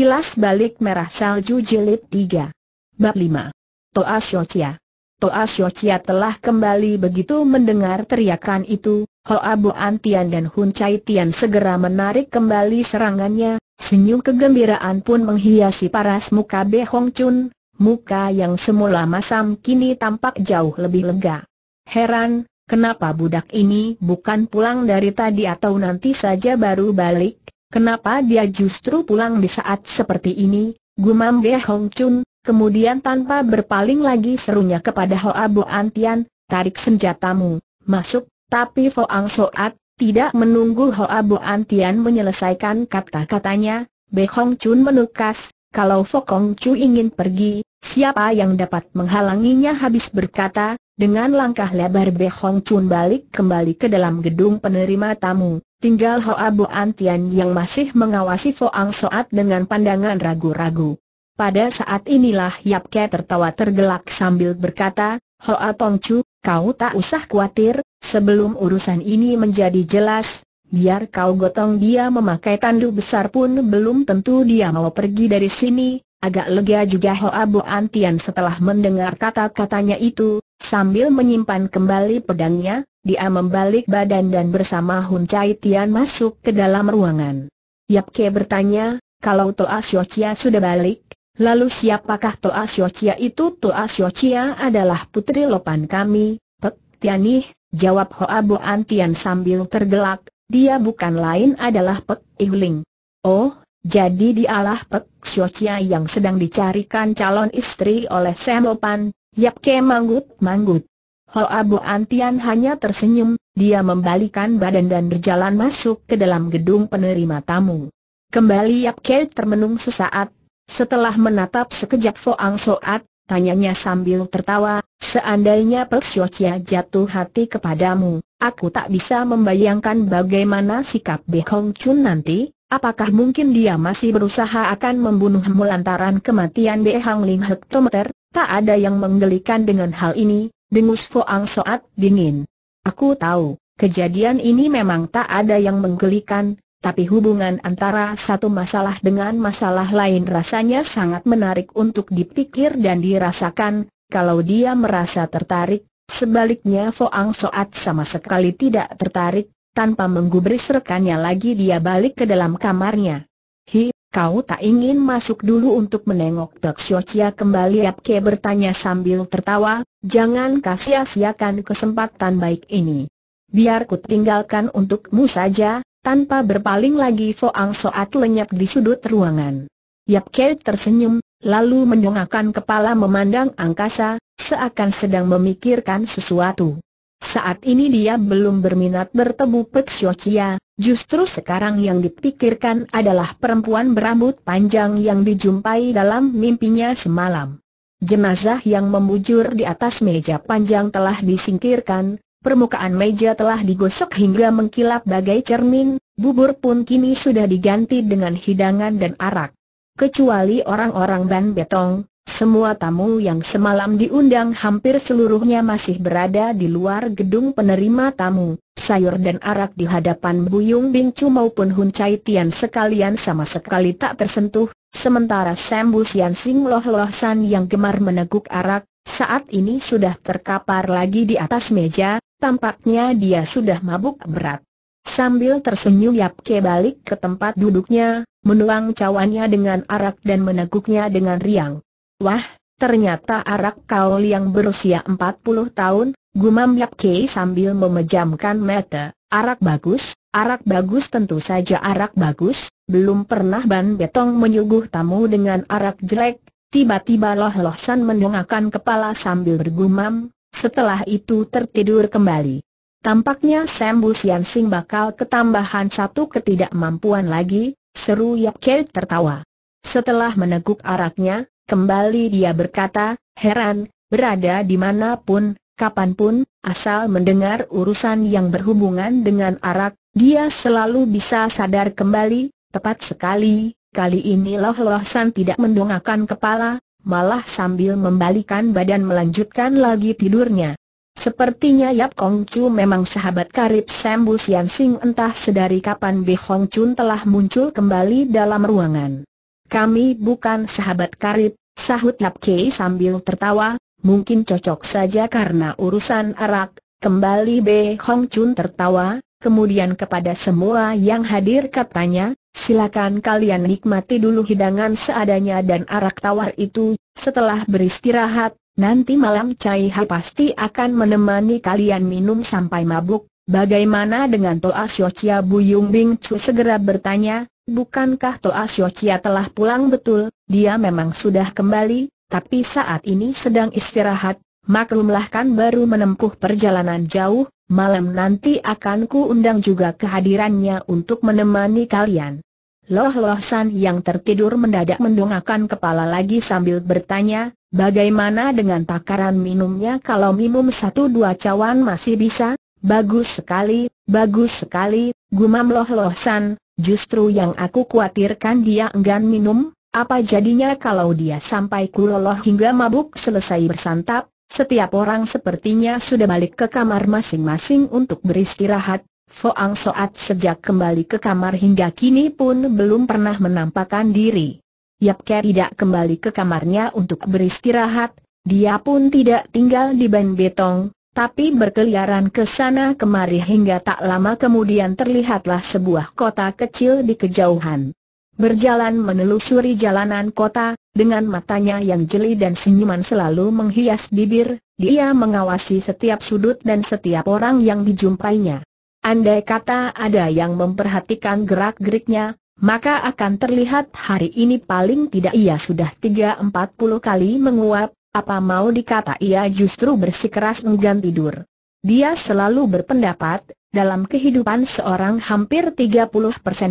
Kilas balik merah salju jilid 3. Bab 5. Toa Syocia. Toa Syocia telah kembali begitu mendengar teriakan itu, Hoa Abu Antian dan Hun Chai Tian segera menarik kembali serangannya, senyum kegembiraan pun menghiasi paras muka Be Hong Chun, muka yang semula masam kini tampak jauh lebih lega. Heran, kenapa budak ini bukan pulang dari tadi atau nanti saja baru balik? Kenapa dia justru pulang di saat seperti ini? Gumam Be Hong Chun, kemudian tanpa berpaling lagi serunya kepada Hoa Bo Antian, tarik senjatamu, masuk, tapi Foang Soat, tidak menunggu Hoa Bo Antian menyelesaikan kata-katanya, Be Hong Chun menukas, kalau Fokong Chu ingin pergi, siapa yang dapat menghalanginya habis berkata, dengan langkah lebar Be Hong Chun balik kembali ke dalam gedung penerima tamu. Tinggal Hoa Bu Antian yang masih mengawasi Foang Soat dengan pandangan ragu-ragu. Pada saat inilah Yap Ke tertawa tergelak sambil berkata, Hoa Tong Chu, kau tak usah khawatir, sebelum urusan ini menjadi jelas, biar kau gotong dia memakai tandu besar pun belum tentu dia mau pergi dari sini. Agak lega juga Hoa Bu Antian setelah mendengar kata-katanya itu, sambil menyimpan kembali pedangnya, dia membalik badan dan bersama Hun Chai Tian masuk ke dalam ruangan. Yap Ke bertanya, kalau Toa Sio Chia sudah balik, lalu siapakah Toa Sio Chia itu? Toa Sio Chia adalah putri lopan kami, Pek Tianih, jawab Hoa Bo Antian sambil tergelak, dia bukan lain adalah Pek Ihling. Oh, jadi dialah Pek Sio Chia yang sedang dicarikan calon istri oleh Sam Lopan, Yap Ke manggut-manggut. Ho Abu Antian hanya tersenyum, dia membalikan badan dan berjalan masuk ke dalam gedung penerima tamu. Kembali Yap Kei termenung sesaat, setelah menatap sekejap Foang Soat, tanyanya sambil tertawa, seandainya Pek Chia jatuh hati kepadamu, aku tak bisa membayangkan bagaimana sikap Be Hong Chun nanti, apakah mungkin dia masih berusaha akan membunuhmu lantaran kematian Be Hang Ling Hektometer, tak ada yang menggelikan dengan hal ini, dengus Foang Soat dingin. Aku tahu, kejadian ini memang tak ada yang menggelikan, tapi hubungan antara satu masalah dengan masalah lain rasanya sangat menarik untuk dipikir dan dirasakan, kalau dia merasa tertarik, sebaliknya Foang Soat sama sekali tidak tertarik, tanpa menggubris rekannya lagi dia balik ke dalam kamarnya. Hi, Kau tak ingin masuk dulu untuk menengok Dok Siocia kembali Yapke bertanya sambil tertawa, jangan sia-siakan kesempatan baik ini. Biar ku tinggalkan untukmu saja, tanpa berpaling lagi Foang Soat lenyap di sudut ruangan. Yapke tersenyum, lalu menyongakkan kepala memandang angkasa, seakan sedang memikirkan sesuatu. Saat ini dia belum berminat bertemu Pek Siocia, Justru sekarang yang dipikirkan adalah perempuan berambut panjang yang dijumpai dalam mimpinya semalam. Jenazah yang membujur di atas meja panjang telah disingkirkan, permukaan meja telah digosok hingga mengkilap bagai cermin, bubur pun kini sudah diganti dengan hidangan dan arak. Kecuali orang-orang ban betong, semua tamu yang semalam diundang hampir seluruhnya masih berada di luar gedung penerima tamu. Sayur dan arak di hadapan Buyung Bingcu maupun Hun Chai Tian sekalian sama sekali tak tersentuh, sementara Sembu Sian Sing Loh Loh San yang gemar meneguk arak, saat ini sudah terkapar lagi di atas meja, tampaknya dia sudah mabuk berat. Sambil tersenyum Yap Ke balik ke tempat duduknya, menuang cawannya dengan arak dan meneguknya dengan riang. Wah, ternyata arak kau yang berusia 40 tahun, gumam Yap Kei sambil memejamkan mata, arak bagus, arak bagus tentu saja arak bagus, belum pernah Ban Betong menyuguh tamu dengan arak jelek, tiba-tiba Loh Loh San mendongakkan kepala sambil bergumam, setelah itu tertidur kembali. Tampaknya Sam Bu Sian Sing bakal ketambahan satu ketidakmampuan lagi, seru Yap Kei tertawa. Setelah meneguk araknya, Kembali dia berkata, heran, berada dimanapun, kapanpun, asal mendengar urusan yang berhubungan dengan arak, dia selalu bisa sadar kembali, tepat sekali, kali ini Loh Loh San tidak mendongakkan kepala, malah sambil membalikan badan melanjutkan lagi tidurnya. Sepertinya Yap Kong Chu memang sahabat karib Sam Bu Sian Sing entah sedari kapan Be Hong Chun telah muncul kembali dalam ruangan. Kami bukan sahabat karib, Sahut Nap Kei sambil tertawa, mungkin cocok saja karena urusan arak, kembali Be Hong Chun tertawa, kemudian kepada semua yang hadir katanya, silakan kalian nikmati dulu hidangan seadanya dan arak tawar itu, setelah beristirahat, nanti malam Cai Ha pasti akan menemani kalian minum sampai mabuk, Bagaimana dengan Toa bu yung Bing Chu segera bertanya, bukankah Toa Siocia telah pulang betul? Dia memang sudah kembali, tapi saat ini sedang istirahat, maklumlah kan baru menempuh perjalanan jauh, malam nanti akan ku undang juga kehadirannya untuk menemani kalian. Loh Loh San yang tertidur mendadak mendongakkan kepala lagi sambil bertanya, bagaimana dengan takaran minumnya kalau minum satu dua cawan masih bisa? Bagus sekali, bagus sekali, gumam Loh Loh San, justru yang aku khawatirkan dia enggan minum, apa jadinya kalau dia sampai kuloloh hingga mabuk selesai bersantap, setiap orang sepertinya sudah balik ke kamar masing-masing untuk beristirahat, Foang Soat sejak kembali ke kamar hingga kini pun belum pernah menampakkan diri. Yap Ke tidak kembali ke kamarnya untuk beristirahat, dia pun tidak tinggal di Ban Betong, tapi berkeliaran ke sana kemari hingga tak lama kemudian terlihatlah sebuah kota kecil di kejauhan berjalan menelusuri jalanan kota, dengan matanya yang jeli dan senyuman selalu menghias bibir, dia mengawasi setiap sudut dan setiap orang yang dijumpainya. Andai kata ada yang memperhatikan gerak-geriknya, maka akan terlihat hari ini paling tidak ia sudah 3-40 kali menguap, apa mau dikata ia justru bersikeras enggan tidur. Dia selalu berpendapat, dalam kehidupan seorang hampir 30%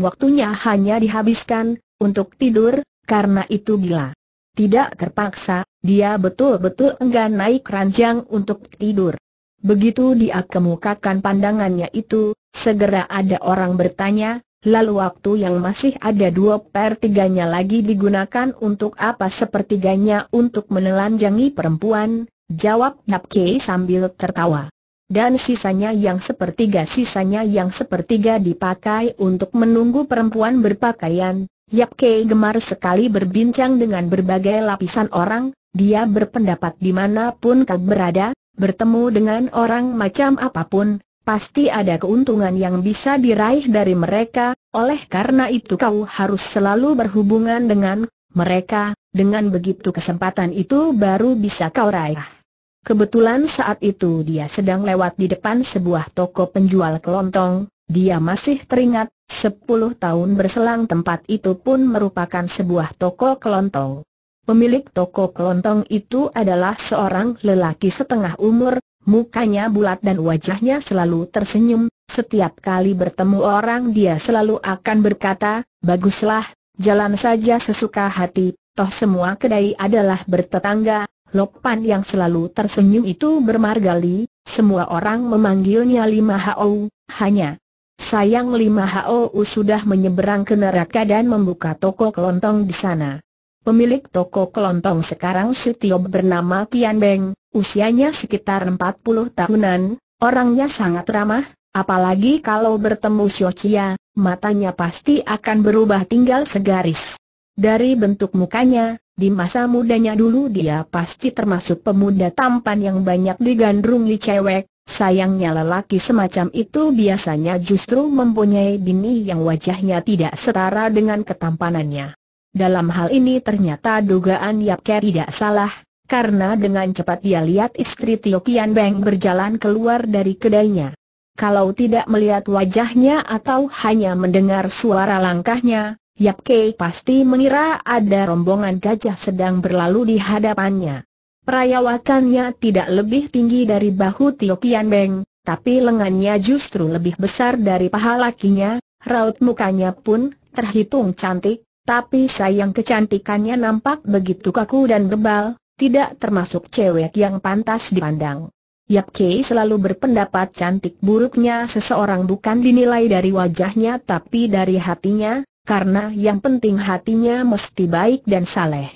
waktunya hanya dihabiskan untuk tidur, karena itu gila. tidak terpaksa, dia betul-betul enggan naik ranjang untuk tidur. Begitu dia kemukakan pandangannya itu, segera ada orang bertanya, lalu waktu yang masih ada dua per tiganya lagi digunakan untuk apa sepertiganya untuk menelanjangi perempuan, jawab Napke sambil tertawa dan sisanya yang sepertiga sisanya yang sepertiga dipakai untuk menunggu perempuan berpakaian. Yap Kei gemar sekali berbincang dengan berbagai lapisan orang, dia berpendapat di mana pun kau berada, bertemu dengan orang macam apapun, pasti ada keuntungan yang bisa diraih dari mereka, oleh karena itu kau harus selalu berhubungan dengan mereka, dengan begitu kesempatan itu baru bisa kau raih. Kebetulan saat itu dia sedang lewat di depan sebuah toko penjual kelontong, dia masih teringat, sepuluh tahun berselang tempat itu pun merupakan sebuah toko kelontong. Pemilik toko kelontong itu adalah seorang lelaki setengah umur, mukanya bulat dan wajahnya selalu tersenyum, setiap kali bertemu orang dia selalu akan berkata, baguslah, jalan saja sesuka hati, toh semua kedai adalah bertetangga, pan yang selalu tersenyum itu bermargali, semua orang memanggilnya Lima Hou, hanya sayang Lima Hou sudah menyeberang ke neraka dan membuka toko kelontong di sana. Pemilik toko kelontong sekarang Setio bernama Tian Beng, usianya sekitar 40 tahunan, orangnya sangat ramah, apalagi kalau bertemu Xiochia, matanya pasti akan berubah tinggal segaris. Dari bentuk mukanya, di masa mudanya dulu dia pasti termasuk pemuda tampan yang banyak digandrungi cewek, sayangnya lelaki semacam itu biasanya justru mempunyai bini yang wajahnya tidak setara dengan ketampanannya. Dalam hal ini ternyata dugaan Yap Ker tidak salah, karena dengan cepat dia lihat istri Tio Kian Beng berjalan keluar dari kedainya. Kalau tidak melihat wajahnya atau hanya mendengar suara langkahnya, Yap Kei pasti mengira ada rombongan gajah sedang berlalu di hadapannya. Perayawakannya tidak lebih tinggi dari bahu Tio Kian Beng, tapi lengannya justru lebih besar dari paha lakinya, raut mukanya pun terhitung cantik, tapi sayang kecantikannya nampak begitu kaku dan bebal, tidak termasuk cewek yang pantas dipandang. Yap Kei selalu berpendapat cantik buruknya seseorang bukan dinilai dari wajahnya tapi dari hatinya, karena yang penting hatinya mesti baik dan saleh.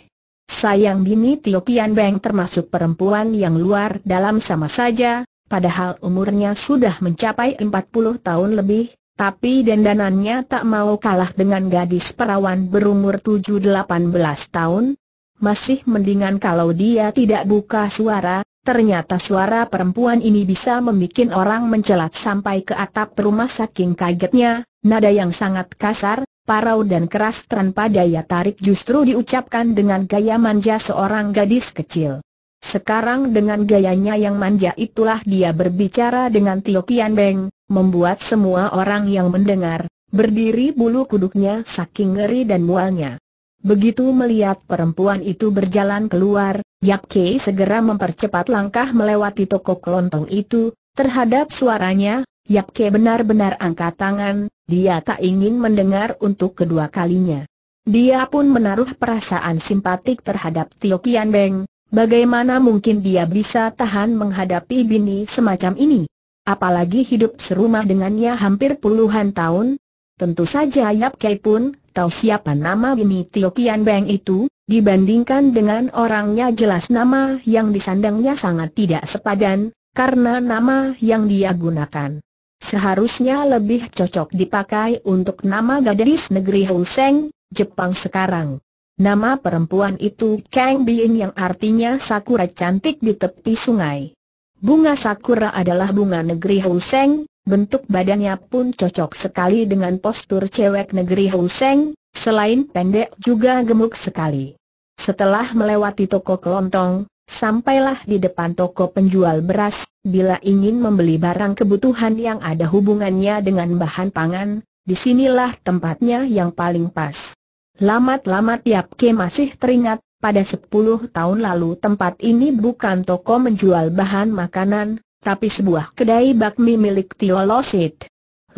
Sayang bini Tio Pian Beng termasuk perempuan yang luar dalam sama saja, padahal umurnya sudah mencapai 40 tahun lebih, tapi dendanannya tak mau kalah dengan gadis perawan berumur 7-18 tahun. Masih mendingan kalau dia tidak buka suara, ternyata suara perempuan ini bisa membuat orang mencelat sampai ke atap rumah saking kagetnya, nada yang sangat kasar, parau dan keras tanpa daya tarik justru diucapkan dengan gaya manja seorang gadis kecil. Sekarang dengan gayanya yang manja itulah dia berbicara dengan Tio Kian Beng, membuat semua orang yang mendengar, berdiri bulu kuduknya saking ngeri dan mualnya. Begitu melihat perempuan itu berjalan keluar, Yap Kei segera mempercepat langkah melewati toko kelontong itu, terhadap suaranya, Yap Kei benar-benar angkat tangan, dia tak ingin mendengar untuk kedua kalinya. Dia pun menaruh perasaan simpatik terhadap Tio Kian Beng, bagaimana mungkin dia bisa tahan menghadapi bini semacam ini? Apalagi hidup serumah dengannya hampir puluhan tahun? Tentu saja Yap Kei pun tahu siapa nama bini Tio Kian Beng itu, dibandingkan dengan orangnya jelas nama yang disandangnya sangat tidak sepadan, karena nama yang dia gunakan seharusnya lebih cocok dipakai untuk nama gadis negeri Seng, Jepang sekarang. Nama perempuan itu Kang Bin yang artinya sakura cantik di tepi sungai. Bunga sakura adalah bunga negeri Seng, bentuk badannya pun cocok sekali dengan postur cewek negeri Seng, selain pendek juga gemuk sekali. Setelah melewati toko kelontong, Sampailah di depan toko penjual beras, bila ingin membeli barang kebutuhan yang ada hubungannya dengan bahan pangan, disinilah tempatnya yang paling pas. Lamat-lamat Yapke masih teringat, pada 10 tahun lalu tempat ini bukan toko menjual bahan makanan, tapi sebuah kedai bakmi milik Tio Losit.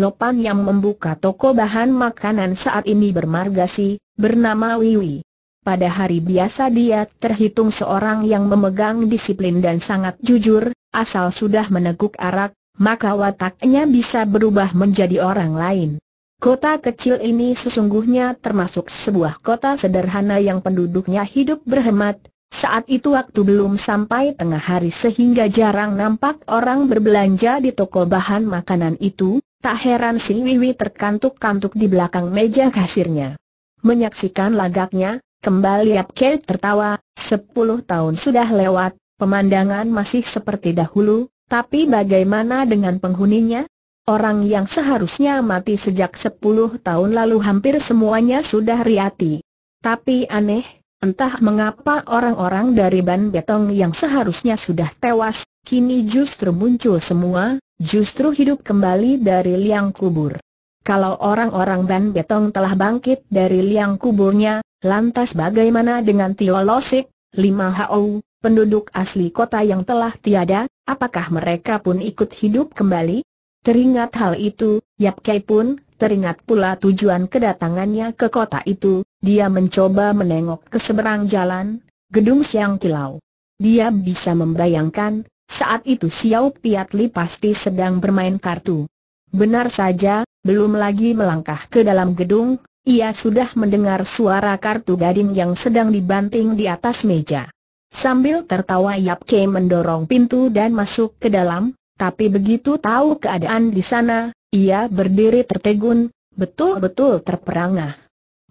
Lopan yang membuka toko bahan makanan saat ini bermargasi, bernama Wiwi. Pada hari biasa dia terhitung seorang yang memegang disiplin dan sangat jujur, asal sudah meneguk arak, maka wataknya bisa berubah menjadi orang lain. Kota kecil ini sesungguhnya termasuk sebuah kota sederhana yang penduduknya hidup berhemat, saat itu waktu belum sampai tengah hari sehingga jarang nampak orang berbelanja di toko bahan makanan itu, tak heran si Wiwi terkantuk-kantuk di belakang meja kasirnya. Menyaksikan lagaknya, Kembali Apke tertawa, sepuluh tahun sudah lewat, pemandangan masih seperti dahulu, tapi bagaimana dengan penghuninya? Orang yang seharusnya mati sejak sepuluh tahun lalu hampir semuanya sudah riati. Tapi aneh, entah mengapa orang-orang dari Ban Betong yang seharusnya sudah tewas, kini justru muncul semua, justru hidup kembali dari liang kubur. Kalau orang-orang Ban Betong telah bangkit dari liang kuburnya, Lantas bagaimana dengan Tio Losik, Lima Hau, penduduk asli kota yang telah tiada, apakah mereka pun ikut hidup kembali? Teringat hal itu, Yap Kai pun teringat pula tujuan kedatangannya ke kota itu, dia mencoba menengok ke seberang jalan, gedung siang kilau. Dia bisa membayangkan, saat itu Xiao Piat Li pasti sedang bermain kartu. Benar saja, belum lagi melangkah ke dalam gedung, ia sudah mendengar suara kartu gading yang sedang dibanting di atas meja. Sambil tertawa Yap Ke mendorong pintu dan masuk ke dalam, tapi begitu tahu keadaan di sana, ia berdiri tertegun, betul-betul terperangah.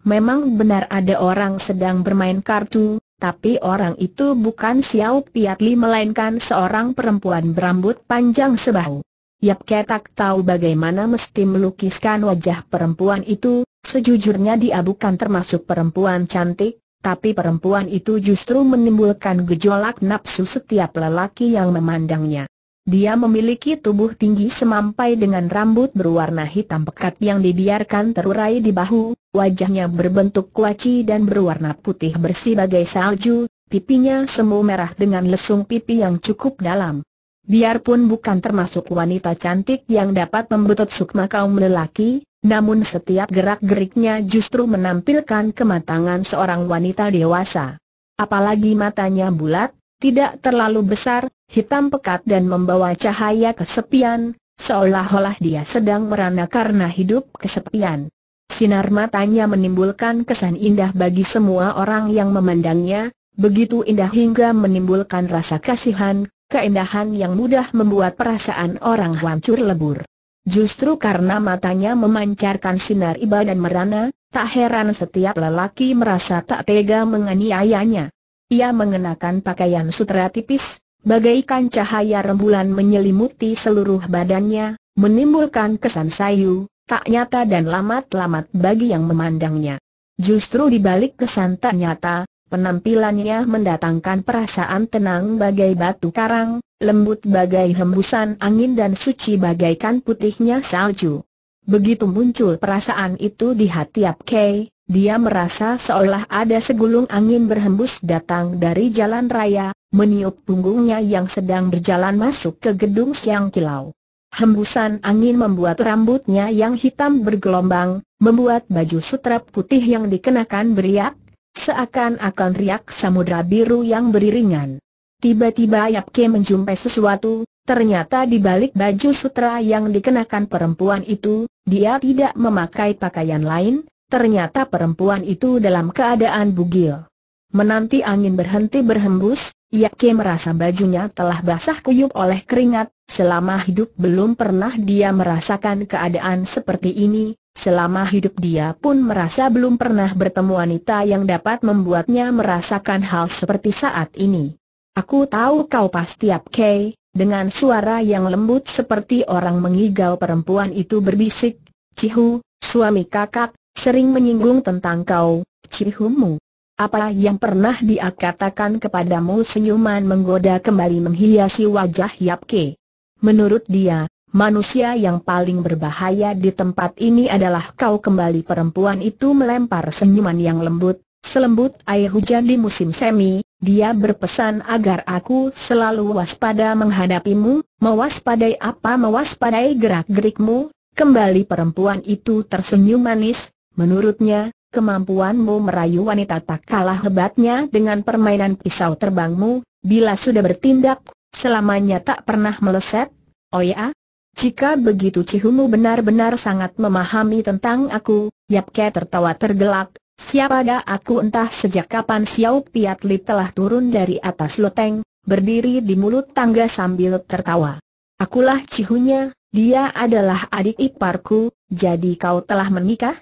Memang benar ada orang sedang bermain kartu, tapi orang itu bukan Xiao Piatli melainkan seorang perempuan berambut panjang sebahu. Yap tak tahu bagaimana mesti melukiskan wajah perempuan itu, Sejujurnya dia bukan termasuk perempuan cantik, tapi perempuan itu justru menimbulkan gejolak nafsu setiap lelaki yang memandangnya. Dia memiliki tubuh tinggi semampai dengan rambut berwarna hitam pekat yang dibiarkan terurai di bahu, wajahnya berbentuk kuaci dan berwarna putih bersih bagai salju, pipinya semu merah dengan lesung pipi yang cukup dalam. Biarpun bukan termasuk wanita cantik yang dapat membetot sukma kaum lelaki, namun setiap gerak-geriknya justru menampilkan kematangan seorang wanita dewasa. Apalagi matanya bulat, tidak terlalu besar, hitam pekat dan membawa cahaya kesepian, seolah-olah dia sedang merana karena hidup kesepian. Sinar matanya menimbulkan kesan indah bagi semua orang yang memandangnya, begitu indah hingga menimbulkan rasa kasihan, keindahan yang mudah membuat perasaan orang hancur lebur. Justru karena matanya memancarkan sinar iba dan merana, tak heran setiap lelaki merasa tak tega menganiayanya. Ia mengenakan pakaian sutra tipis, bagaikan cahaya rembulan menyelimuti seluruh badannya, menimbulkan kesan sayu, tak nyata dan lamat-lamat bagi yang memandangnya. Justru di balik kesan tak nyata, Penampilannya mendatangkan perasaan tenang bagai batu karang, lembut bagai hembusan angin dan suci bagaikan putihnya salju. Begitu muncul perasaan itu di hati Apkei, dia merasa seolah ada segulung angin berhembus datang dari jalan raya, meniup punggungnya yang sedang berjalan masuk ke gedung Siang Kilau. Hembusan angin membuat rambutnya yang hitam bergelombang, membuat baju sutra putih yang dikenakan beriak, Seakan-akan riak samudra biru yang beriringan. Tiba-tiba Yakke menjumpai sesuatu, ternyata di balik baju sutra yang dikenakan perempuan itu, dia tidak memakai pakaian lain, ternyata perempuan itu dalam keadaan bugil. Menanti angin berhenti berhembus, Yakke merasa bajunya telah basah kuyup oleh keringat, selama hidup belum pernah dia merasakan keadaan seperti ini, Selama hidup dia pun merasa belum pernah bertemu wanita yang dapat membuatnya merasakan hal seperti saat ini. Aku tahu kau pasti Apke, dengan suara yang lembut seperti orang mengigau perempuan itu berbisik, Cihu, suami kakak, sering menyinggung tentang kau, Cihumu. Apa yang pernah dia katakan kepadamu senyuman menggoda kembali menghiasi wajah Yapke. Menurut dia, Manusia yang paling berbahaya di tempat ini adalah kau kembali perempuan itu melempar senyuman yang lembut, selembut air hujan di musim semi, dia berpesan agar aku selalu waspada menghadapimu, mewaspadai apa mewaspadai gerak-gerikmu, kembali perempuan itu tersenyum manis, menurutnya, kemampuanmu merayu wanita tak kalah hebatnya dengan permainan pisau terbangmu, bila sudah bertindak, selamanya tak pernah meleset, oh ya, jika begitu Cihumu benar-benar sangat memahami tentang aku, Yap Ke tertawa tergelak, siapa dah aku entah sejak kapan Xiao Piat Li telah turun dari atas loteng, berdiri di mulut tangga sambil tertawa. Akulah Cihunya, dia adalah adik iparku, jadi kau telah menikah?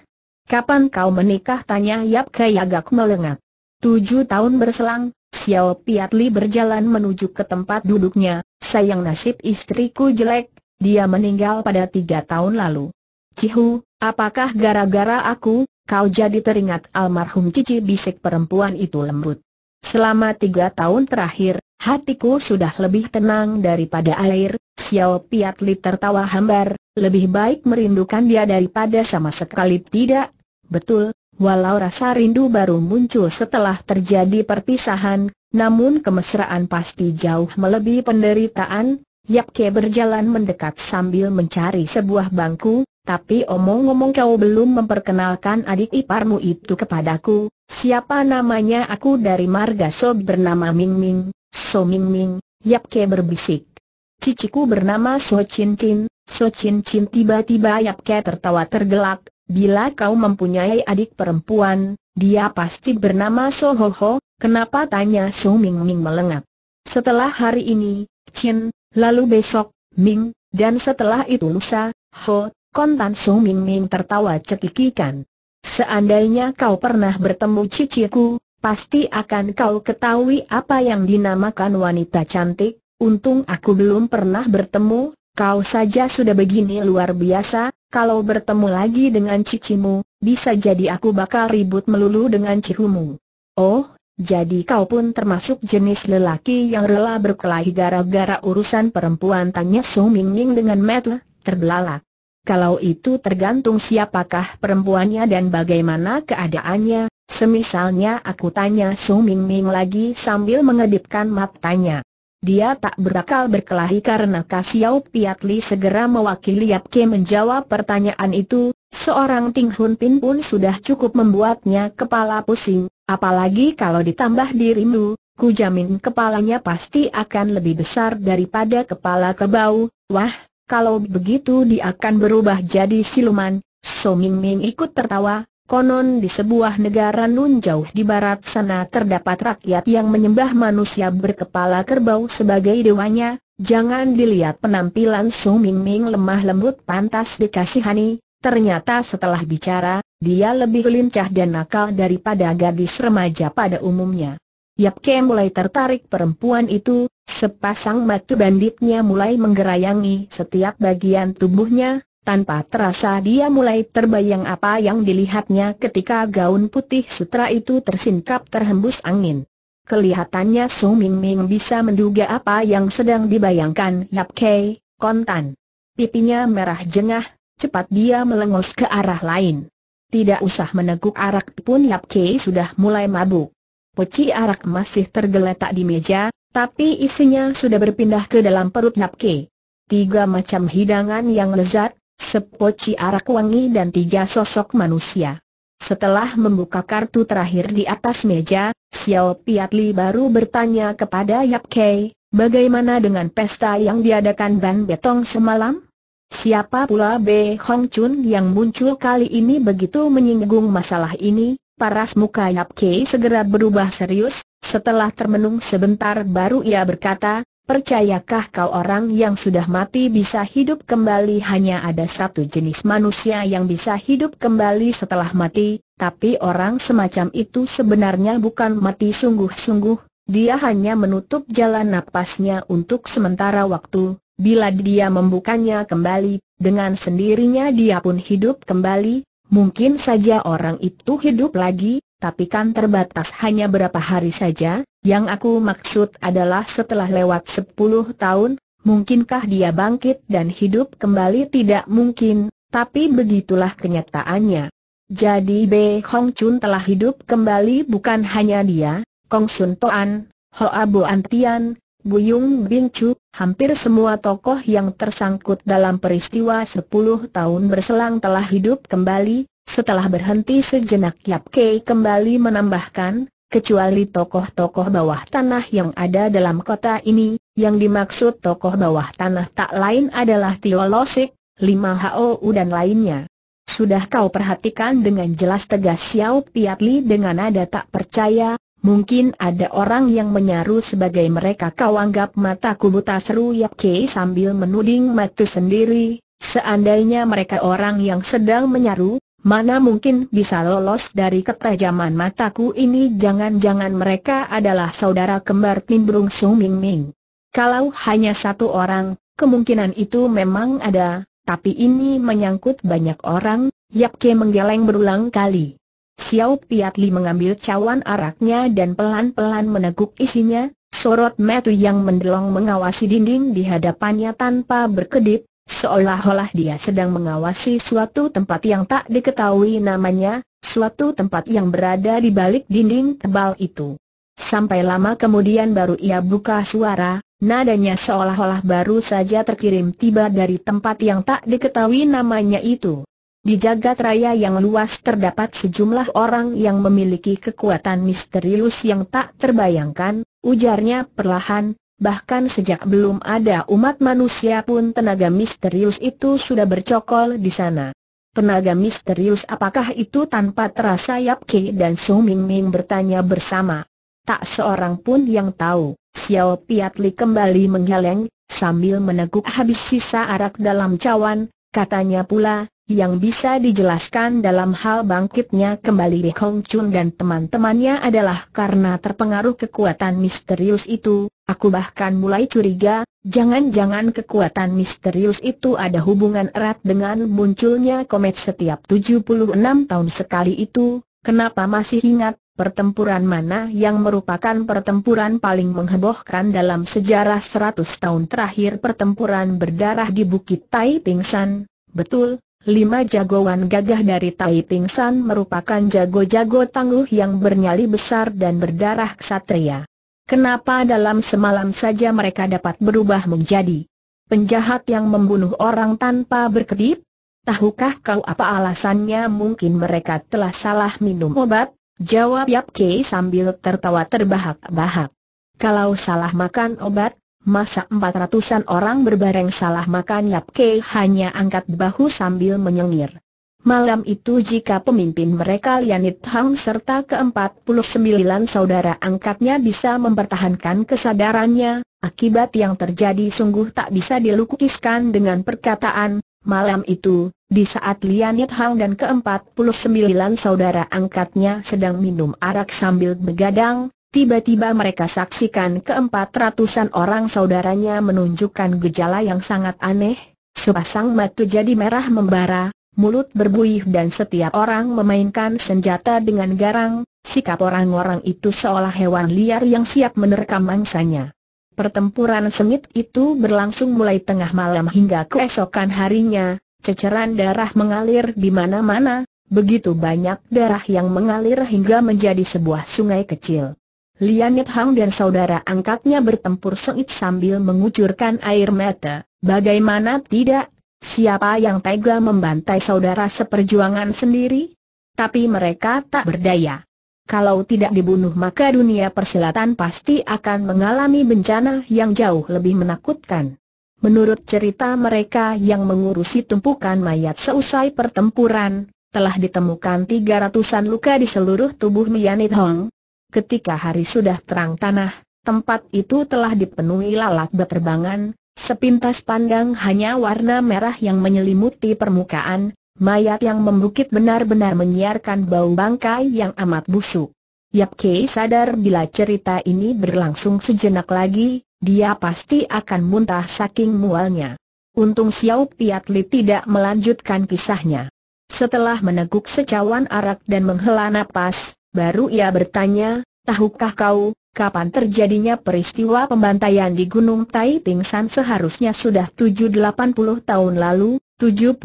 Kapan kau menikah? Tanya Yap Ke agak melengat. Tujuh tahun berselang, Xiao Piat Li berjalan menuju ke tempat duduknya, sayang nasib istriku jelek, dia meninggal pada tiga tahun lalu. Cihu, apakah gara-gara aku, kau jadi teringat almarhum cici bisik perempuan itu lembut. Selama tiga tahun terakhir, hatiku sudah lebih tenang daripada air, Xiao Piat tertawa hambar, lebih baik merindukan dia daripada sama sekali tidak. Betul, walau rasa rindu baru muncul setelah terjadi perpisahan, namun kemesraan pasti jauh melebihi penderitaan, Yap Ke berjalan mendekat sambil mencari sebuah bangku, tapi omong-omong kau belum memperkenalkan adik iparmu itu kepadaku, siapa namanya aku dari marga Sob bernama Ming Ming, So Ming Ming, Yap Ke berbisik. Ciciku bernama So Chin Chin, So Chin Chin tiba-tiba Yap Ke tertawa tergelak, bila kau mempunyai adik perempuan, dia pasti bernama So Ho Ho, kenapa tanya So Ming Ming melengap. Setelah hari ini, Chin, lalu besok, Ming, dan setelah itu lusa, Ho, kontan Su Ming Ming tertawa cekikikan. Seandainya kau pernah bertemu ciciku, pasti akan kau ketahui apa yang dinamakan wanita cantik, untung aku belum pernah bertemu, kau saja sudah begini luar biasa, kalau bertemu lagi dengan cicimu, bisa jadi aku bakal ribut melulu dengan cihumu. Oh, jadi kau pun termasuk jenis lelaki yang rela berkelahi gara-gara urusan perempuan tanya Su Mingming dengan mata terbelalak. Kalau itu tergantung siapakah perempuannya dan bagaimana keadaannya, semisalnya aku tanya Su Mingming lagi sambil mengedipkan matanya. Dia tak berakal berkelahi karena Kasiau Piatli segera mewakili Yap Ke menjawab pertanyaan itu, seorang Ting Hun Pin pun sudah cukup membuatnya kepala pusing, Apalagi kalau ditambah dirimu, ku jamin kepalanya pasti akan lebih besar daripada kepala kebau. Wah, kalau begitu dia akan berubah jadi siluman. So Ming Ming ikut tertawa, Konon di sebuah negara nun jauh di barat sana terdapat rakyat yang menyembah manusia berkepala kerbau sebagai dewanya. Jangan dilihat penampilan Su Ming Ming lemah lembut pantas dikasihani. Ternyata setelah bicara, dia lebih lincah dan nakal daripada gadis remaja pada umumnya. Yap Ke mulai tertarik perempuan itu, sepasang mata banditnya mulai menggerayangi setiap bagian tubuhnya, tanpa terasa dia mulai terbayang apa yang dilihatnya ketika gaun putih sutra itu tersingkap terhembus angin. Kelihatannya Su Ming Ming bisa menduga apa yang sedang dibayangkan Yap Ke, kontan. Pipinya merah jengah, cepat dia melengos ke arah lain. Tidak usah meneguk arak pun Yap Kei sudah mulai mabuk. Poci arak masih tergeletak di meja, tapi isinya sudah berpindah ke dalam perut Yap Kei. Tiga macam hidangan yang lezat, sepoci arak wangi dan tiga sosok manusia. Setelah membuka kartu terakhir di atas meja, Xiao Piatli baru bertanya kepada Yap Kei, bagaimana dengan pesta yang diadakan Ban Betong semalam? Siapa pula B. Hong Chun yang muncul kali ini begitu menyinggung masalah ini, paras muka Yap Kei segera berubah serius, setelah termenung sebentar baru ia berkata, Percayakah kau orang yang sudah mati bisa hidup kembali hanya ada satu jenis manusia yang bisa hidup kembali setelah mati, tapi orang semacam itu sebenarnya bukan mati sungguh-sungguh, dia hanya menutup jalan napasnya untuk sementara waktu, Bila dia membukanya kembali, dengan sendirinya dia pun hidup kembali, mungkin saja orang itu hidup lagi, tapi kan terbatas hanya berapa hari saja, yang aku maksud adalah setelah lewat 10 tahun, mungkinkah dia bangkit dan hidup kembali tidak mungkin, tapi begitulah kenyataannya. Jadi B. Hong Chun telah hidup kembali bukan hanya dia, Kong Sun Toan, Hoa Bo Antian, Buyung Bin Chu, Hampir semua tokoh yang tersangkut dalam peristiwa 10 tahun berselang telah hidup kembali, setelah berhenti sejenak Yap Kei kembali menambahkan, kecuali tokoh-tokoh bawah tanah yang ada dalam kota ini, yang dimaksud tokoh bawah tanah tak lain adalah Tio Losik, Lima Hou dan lainnya. Sudah kau perhatikan dengan jelas tegas Xiao Piatli dengan nada tak percaya, Mungkin ada orang yang menyaru sebagai mereka kau anggap mataku buta seru Yap Kei sambil menuding mata sendiri, seandainya mereka orang yang sedang menyaru, mana mungkin bisa lolos dari ketajaman mataku ini jangan-jangan mereka adalah saudara kembar Timbrung Su Ming Ming. Kalau hanya satu orang, kemungkinan itu memang ada, tapi ini menyangkut banyak orang, Yap Kei menggeleng berulang kali. Xiao Piat Li mengambil cawan araknya dan pelan-pelan meneguk isinya, sorot metu yang mendelong mengawasi dinding di hadapannya tanpa berkedip, seolah-olah dia sedang mengawasi suatu tempat yang tak diketahui namanya, suatu tempat yang berada di balik dinding tebal itu. Sampai lama kemudian baru ia buka suara, nadanya seolah-olah baru saja terkirim tiba dari tempat yang tak diketahui namanya itu. Di jagat raya yang luas terdapat sejumlah orang yang memiliki kekuatan misterius yang tak terbayangkan, ujarnya perlahan, bahkan sejak belum ada umat manusia pun tenaga misterius itu sudah bercokol di sana. Tenaga misterius apakah itu tanpa terasa Yap Ki dan Su Ming Ming bertanya bersama. Tak seorang pun yang tahu, Xiao Piatli kembali menggeleng, sambil meneguk habis sisa arak dalam cawan, katanya pula, yang bisa dijelaskan dalam hal bangkitnya kembali Li Hong Chun dan teman-temannya adalah karena terpengaruh kekuatan misterius itu, aku bahkan mulai curiga, jangan-jangan kekuatan misterius itu ada hubungan erat dengan munculnya komet setiap 76 tahun sekali itu, kenapa masih ingat, pertempuran mana yang merupakan pertempuran paling menghebohkan dalam sejarah 100 tahun terakhir pertempuran berdarah di Bukit Tai Pingsan. Betul, Lima jagoan gagah dari Tai Ting San merupakan jago-jago tangguh yang bernyali besar dan berdarah ksatria. Kenapa dalam semalam saja mereka dapat berubah menjadi penjahat yang membunuh orang tanpa berkedip? Tahukah kau apa alasannya mungkin mereka telah salah minum obat? Jawab Yap Kei sambil tertawa terbahak-bahak. Kalau salah makan obat, Masa empat ratusan orang berbareng salah makan Yap Ke hanya angkat bahu sambil menyengir. Malam itu jika pemimpin mereka Lianit Hang serta ke-49 saudara angkatnya bisa mempertahankan kesadarannya, akibat yang terjadi sungguh tak bisa dilukiskan dengan perkataan, malam itu, di saat Lianit Hang dan ke-49 saudara angkatnya sedang minum arak sambil begadang, Tiba-tiba mereka saksikan keempat ratusan orang saudaranya menunjukkan gejala yang sangat aneh, sepasang mata jadi merah membara, mulut berbuih dan setiap orang memainkan senjata dengan garang, sikap orang-orang itu seolah hewan liar yang siap menerkam mangsanya. Pertempuran sengit itu berlangsung mulai tengah malam hingga keesokan harinya, ceceran darah mengalir di mana-mana, begitu banyak darah yang mengalir hingga menjadi sebuah sungai kecil. Lian Yit Hang dan saudara angkatnya bertempur sengit sambil mengucurkan air mata, bagaimana tidak, siapa yang tega membantai saudara seperjuangan sendiri? Tapi mereka tak berdaya. Kalau tidak dibunuh maka dunia persilatan pasti akan mengalami bencana yang jauh lebih menakutkan. Menurut cerita mereka yang mengurusi tumpukan mayat seusai pertempuran, telah ditemukan tiga ratusan luka di seluruh tubuh Mianit Hong, Ketika hari sudah terang tanah, tempat itu telah dipenuhi lalat berterbangan, sepintas pandang hanya warna merah yang menyelimuti permukaan, mayat yang membukit benar-benar menyiarkan bau bangkai yang amat busuk. Yap Kei sadar bila cerita ini berlangsung sejenak lagi, dia pasti akan muntah saking mualnya. Untung Xiao Piatli tidak melanjutkan kisahnya. Setelah meneguk secawan arak dan menghela napas, Baru ia bertanya, tahukah kau, kapan terjadinya peristiwa pembantaian di Gunung Tai San seharusnya sudah 780 tahun lalu, 76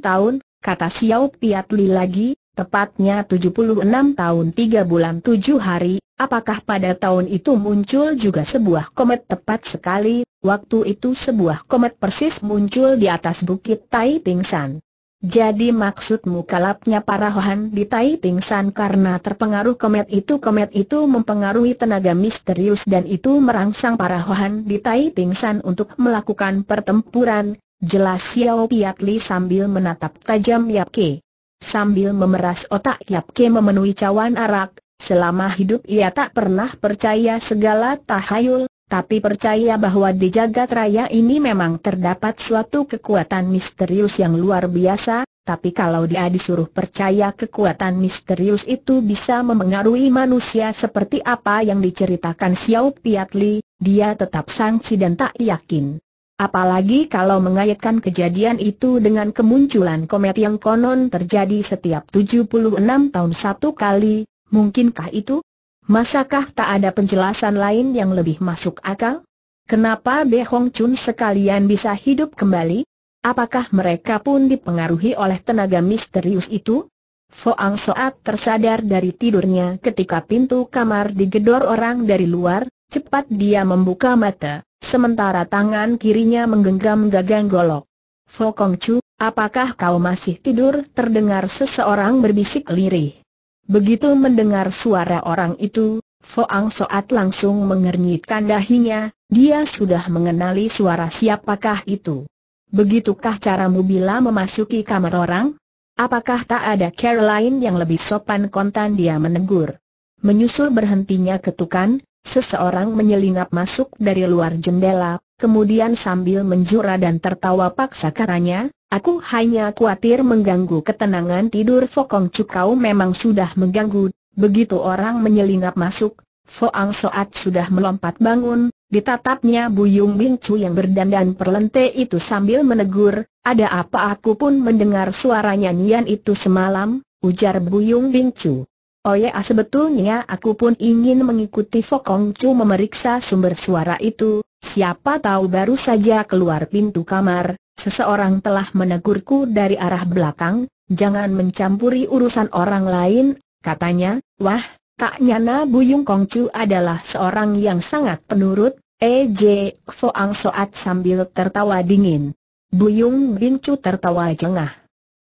tahun, kata Xiao Piat Li lagi, tepatnya 76 tahun 3 bulan 7 hari, apakah pada tahun itu muncul juga sebuah komet tepat sekali, waktu itu sebuah komet persis muncul di atas bukit Tai San. Jadi maksudmu kalapnya para Hohan di Tai pingsan karena terpengaruh komet itu Komet itu mempengaruhi tenaga misterius dan itu merangsang para Hohan di Tai pingsan untuk melakukan pertempuran Jelas Xiao Piat Li sambil menatap tajam Yap Ke Sambil memeras otak Yap Ke memenuhi cawan arak Selama hidup ia tak pernah percaya segala tahayul tapi percaya bahwa di jagat raya ini memang terdapat suatu kekuatan misterius yang luar biasa, tapi kalau dia disuruh percaya kekuatan misterius itu bisa memengaruhi manusia seperti apa yang diceritakan Xiao Piatli, dia tetap sangsi dan tak yakin. Apalagi kalau mengaitkan kejadian itu dengan kemunculan komet yang konon terjadi setiap 76 tahun satu kali, mungkinkah itu? Masakah tak ada penjelasan lain yang lebih masuk akal? Kenapa Be Hong Chun sekalian bisa hidup kembali? Apakah mereka pun dipengaruhi oleh tenaga misterius itu? Foang Soat tersadar dari tidurnya ketika pintu kamar digedor orang dari luar, cepat dia membuka mata, sementara tangan kirinya menggenggam gagang golok. Kong Chu, apakah kau masih tidur? Terdengar seseorang berbisik lirih. Begitu mendengar suara orang itu, Foang Soat langsung mengernyitkan dahinya, dia sudah mengenali suara siapakah itu. Begitukah caramu bila memasuki kamar orang? Apakah tak ada care lain yang lebih sopan kontan dia menegur? Menyusul berhentinya ketukan, seseorang menyelinap masuk dari luar jendela, kemudian sambil menjura dan tertawa paksa karanya, Aku hanya khawatir mengganggu ketenangan tidur Fokong Cukau memang sudah mengganggu, begitu orang menyelinap masuk, Foang Soat sudah melompat bangun, ditatapnya Bu Buyung Bing Chu yang berdandan perlente itu sambil menegur, ada apa aku pun mendengar suara nyanyian itu semalam, ujar Bu Buyung Bing Chu. Oh ya sebetulnya aku pun ingin mengikuti Fokong Chu memeriksa sumber suara itu, siapa tahu baru saja keluar pintu kamar, Seseorang telah menegurku dari arah belakang, jangan mencampuri urusan orang lain, katanya, wah, tak nyana Buyung Kongcu adalah seorang yang sangat penurut, E.J. Foang Soat sambil tertawa dingin. Buyung Bincu tertawa jengah.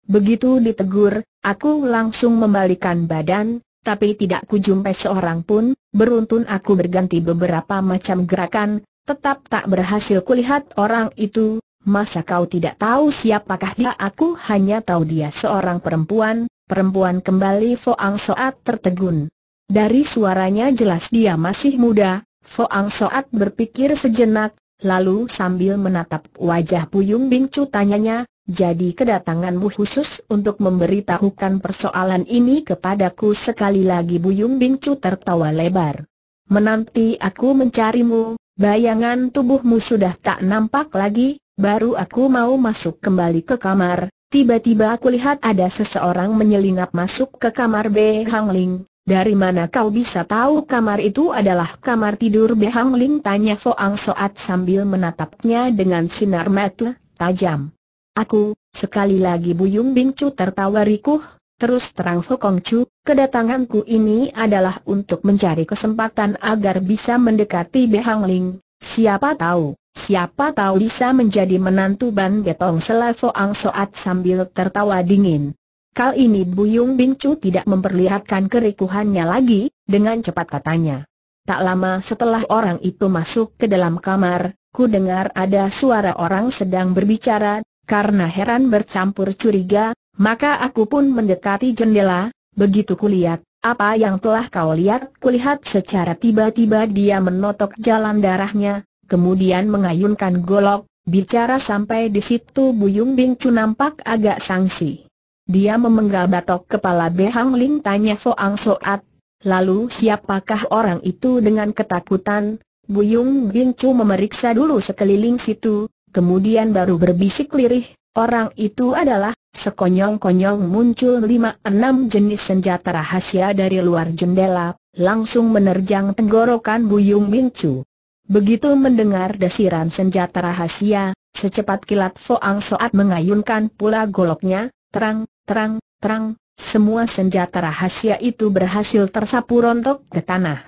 Begitu ditegur, aku langsung membalikan badan, tapi tidak kujumpai seorang pun, beruntun aku berganti beberapa macam gerakan, tetap tak berhasil kulihat orang itu, Masa kau tidak tahu siapakah dia? Aku hanya tahu dia seorang perempuan, perempuan kembali Foang Soat tertegun. Dari suaranya jelas dia masih muda, Foang Soat berpikir sejenak, lalu sambil menatap wajah Puyung Bingcu tanyanya, jadi kedatanganmu khusus untuk memberitahukan persoalan ini kepadaku sekali lagi Buyung Bingcu tertawa lebar. Menanti aku mencarimu, bayangan tubuhmu sudah tak nampak lagi, Baru aku mau masuk kembali ke kamar, tiba-tiba aku lihat ada seseorang menyelinap masuk ke kamar B. Hang Ling. Dari mana kau bisa tahu kamar itu adalah kamar tidur B. Hang Ling? Tanya Foang Soat sambil menatapnya dengan sinar mata tajam. Aku, sekali lagi Buyung Bingcu tertawa rikuh, Terus terang Fo Kong Chu, kedatanganku ini adalah untuk mencari kesempatan agar bisa mendekati Hang Ling. Siapa tahu, Siapa tahu bisa menjadi menantu Ban Getong Selavo Ang Soat sambil tertawa dingin. Kali ini Buyung bincu tidak memperlihatkan kerikuhannya lagi, dengan cepat katanya. Tak lama setelah orang itu masuk ke dalam kamar, ku dengar ada suara orang sedang berbicara, karena heran bercampur curiga, maka aku pun mendekati jendela, begitu kulihat, apa yang telah kau lihat? Kulihat secara tiba-tiba dia menotok jalan darahnya, kemudian mengayunkan golok, bicara sampai di situ Buyung Bing Chu nampak agak sangsi. Dia memenggal batok kepala Behang Ling tanya Foang Soat, lalu siapakah orang itu dengan ketakutan? Buyung Bing Chu memeriksa dulu sekeliling situ, kemudian baru berbisik lirih, orang itu adalah Sekonyong-konyong muncul lima enam jenis senjata rahasia dari luar jendela, langsung menerjang tenggorokan Buyung Mincu. Begitu mendengar desiran senjata rahasia, secepat kilat Foang Soat mengayunkan pula goloknya, terang, terang, terang, semua senjata rahasia itu berhasil tersapu rontok ke tanah.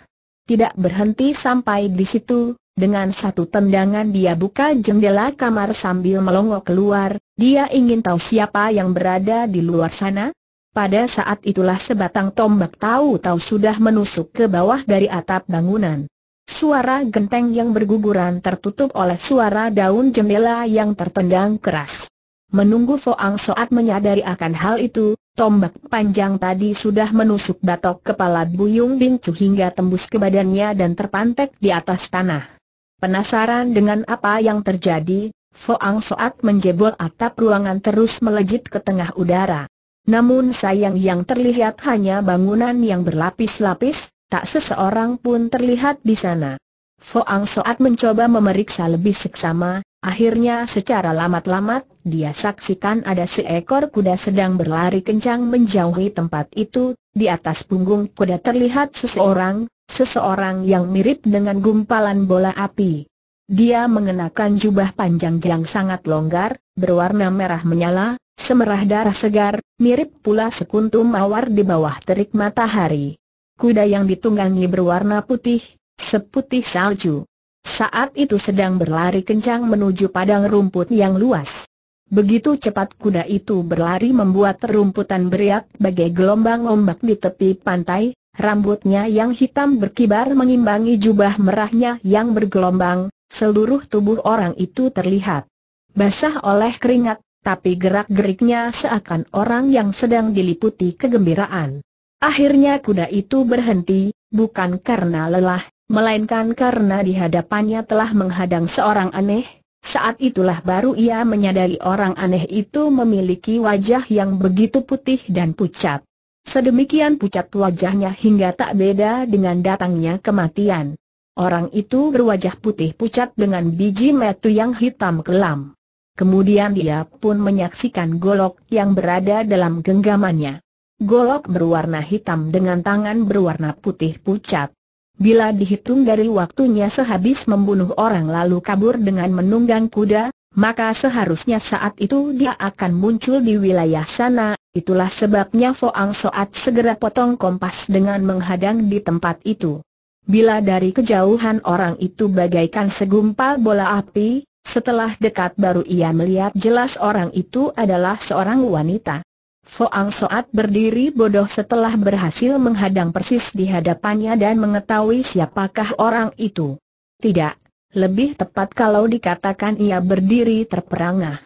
Tidak berhenti sampai di situ, dengan satu tendangan dia buka jendela kamar sambil melongo keluar, dia ingin tahu siapa yang berada di luar sana. Pada saat itulah sebatang tombak tahu-tahu sudah menusuk ke bawah dari atap bangunan. Suara genteng yang berguguran tertutup oleh suara daun jendela yang tertendang keras. Menunggu Foang Soat menyadari akan hal itu, tombak panjang tadi sudah menusuk batok kepala Buyung Bincu hingga tembus ke badannya dan terpantek di atas tanah. Penasaran dengan apa yang terjadi, Foang Soat menjebol atap ruangan terus melejit ke tengah udara. Namun sayang yang terlihat hanya bangunan yang berlapis-lapis, Tak seseorang pun terlihat di sana. Foang Soat mencoba memeriksa lebih seksama, akhirnya secara lamat-lamat, dia saksikan ada seekor kuda sedang berlari kencang menjauhi tempat itu, di atas punggung kuda terlihat seseorang, seseorang yang mirip dengan gumpalan bola api. Dia mengenakan jubah panjang yang sangat longgar, berwarna merah menyala, semerah darah segar, mirip pula sekuntum mawar di bawah terik matahari kuda yang ditunggangi berwarna putih, seputih salju. Saat itu sedang berlari kencang menuju padang rumput yang luas. Begitu cepat kuda itu berlari membuat rumputan beriak bagai gelombang ombak di tepi pantai, rambutnya yang hitam berkibar mengimbangi jubah merahnya yang bergelombang, seluruh tubuh orang itu terlihat basah oleh keringat, tapi gerak-geriknya seakan orang yang sedang diliputi kegembiraan. Akhirnya kuda itu berhenti, bukan karena lelah, melainkan karena di hadapannya telah menghadang seorang aneh. Saat itulah baru ia menyadari orang aneh itu memiliki wajah yang begitu putih dan pucat. Sedemikian pucat wajahnya hingga tak beda dengan datangnya kematian. Orang itu berwajah putih pucat dengan biji metu yang hitam kelam. Kemudian dia pun menyaksikan golok yang berada dalam genggamannya golok berwarna hitam dengan tangan berwarna putih pucat. Bila dihitung dari waktunya sehabis membunuh orang lalu kabur dengan menunggang kuda, maka seharusnya saat itu dia akan muncul di wilayah sana, itulah sebabnya Foang Soat segera potong kompas dengan menghadang di tempat itu. Bila dari kejauhan orang itu bagaikan segumpal bola api, setelah dekat baru ia melihat jelas orang itu adalah seorang wanita. Foang Soat berdiri bodoh setelah berhasil menghadang persis di hadapannya dan mengetahui siapakah orang itu. Tidak, lebih tepat kalau dikatakan ia berdiri terperangah.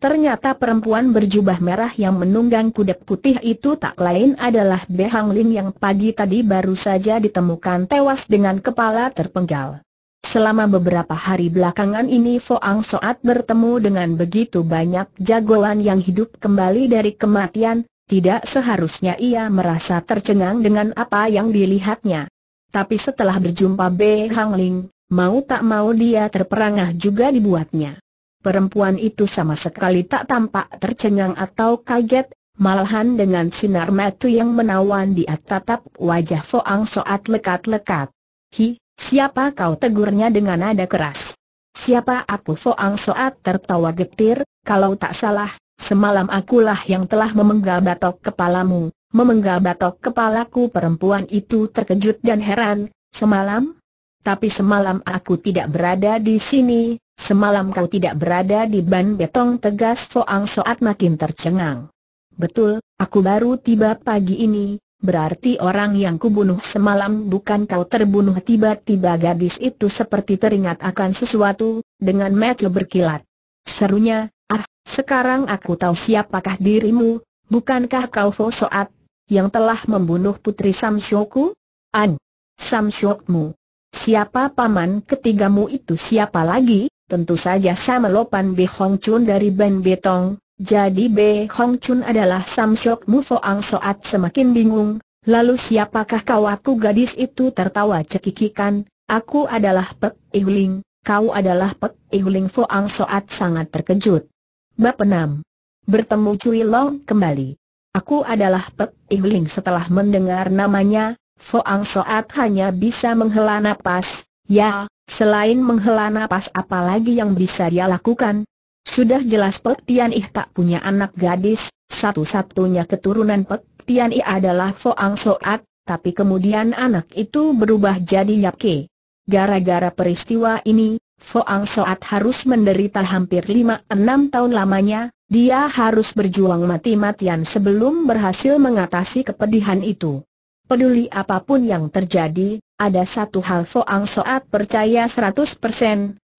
Ternyata perempuan berjubah merah yang menunggang kuda putih itu tak lain adalah Behang Ling yang pagi tadi baru saja ditemukan tewas dengan kepala terpenggal. Selama beberapa hari belakangan ini Foang Soat bertemu dengan begitu banyak jagoan yang hidup kembali dari kematian, tidak seharusnya ia merasa tercengang dengan apa yang dilihatnya. Tapi setelah berjumpa Be Hang Ling, mau tak mau dia terperangah juga dibuatnya. Perempuan itu sama sekali tak tampak tercengang atau kaget, malahan dengan sinar mata yang menawan dia tatap wajah Foang Soat lekat-lekat. Hi, Siapa kau tegurnya dengan nada keras? Siapa aku Foang Soat tertawa getir, kalau tak salah, semalam akulah yang telah memenggal batok kepalamu, memenggal batok kepalaku perempuan itu terkejut dan heran, semalam? Tapi semalam aku tidak berada di sini, semalam kau tidak berada di ban betong tegas Foang Soat makin tercengang. Betul, aku baru tiba pagi ini, Berarti orang yang kubunuh semalam bukan kau terbunuh tiba-tiba gadis itu seperti teringat akan sesuatu, dengan mata berkilat. Serunya, ah, sekarang aku tahu siapakah dirimu, bukankah kau Fosoat, yang telah membunuh putri Samsyoku? An, Samsyokmu. Siapa paman ketigamu itu siapa lagi? Tentu saja sama Lopan Bihong Chun dari Ben Betong, jadi B. Hong Chun adalah Samsyok Mu Foang Soat semakin bingung, lalu siapakah kau aku gadis itu tertawa cekikikan, aku adalah Pek Ihuling, kau adalah Pek Ihuling Foang Soat sangat terkejut. Bab 6 Bertemu Cui Long kembali Aku adalah Pek Ihuling setelah mendengar namanya, Foang Soat hanya bisa menghela napas, ya, selain menghela napas apalagi yang bisa dia lakukan, sudah jelas Pek Tian Ih tak punya anak gadis, satu-satunya keturunan Pek Tian Ih adalah Foang Soat, tapi kemudian anak itu berubah jadi Yapke. Gara-gara peristiwa ini, Foang Soat harus menderita hampir 5-6 tahun lamanya, dia harus berjuang mati-matian sebelum berhasil mengatasi kepedihan itu. Peduli apapun yang terjadi, ada satu hal Foang Soat percaya 100%,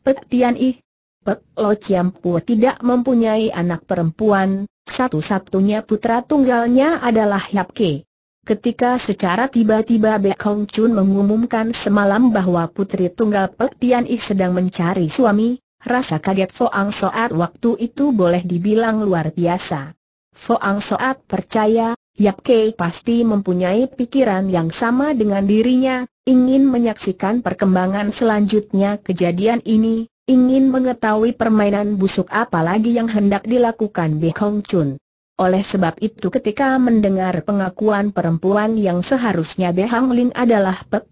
Pek Tian Ih Pek Lo Ciampu tidak mempunyai anak perempuan, satu-satunya putra tunggalnya adalah Yap Ke. Ketika secara tiba-tiba Bek Hong Chun mengumumkan semalam bahwa putri tunggal Pek Tian I sedang mencari suami, rasa kaget Foang Soat waktu itu boleh dibilang luar biasa. Foang Soat percaya, Yap Ke pasti mempunyai pikiran yang sama dengan dirinya, ingin menyaksikan perkembangan selanjutnya kejadian ini, ingin mengetahui permainan busuk apa lagi yang hendak dilakukan Bi Hong Chun. Oleh sebab itu ketika mendengar pengakuan perempuan yang seharusnya Bi Hong Ling adalah Pek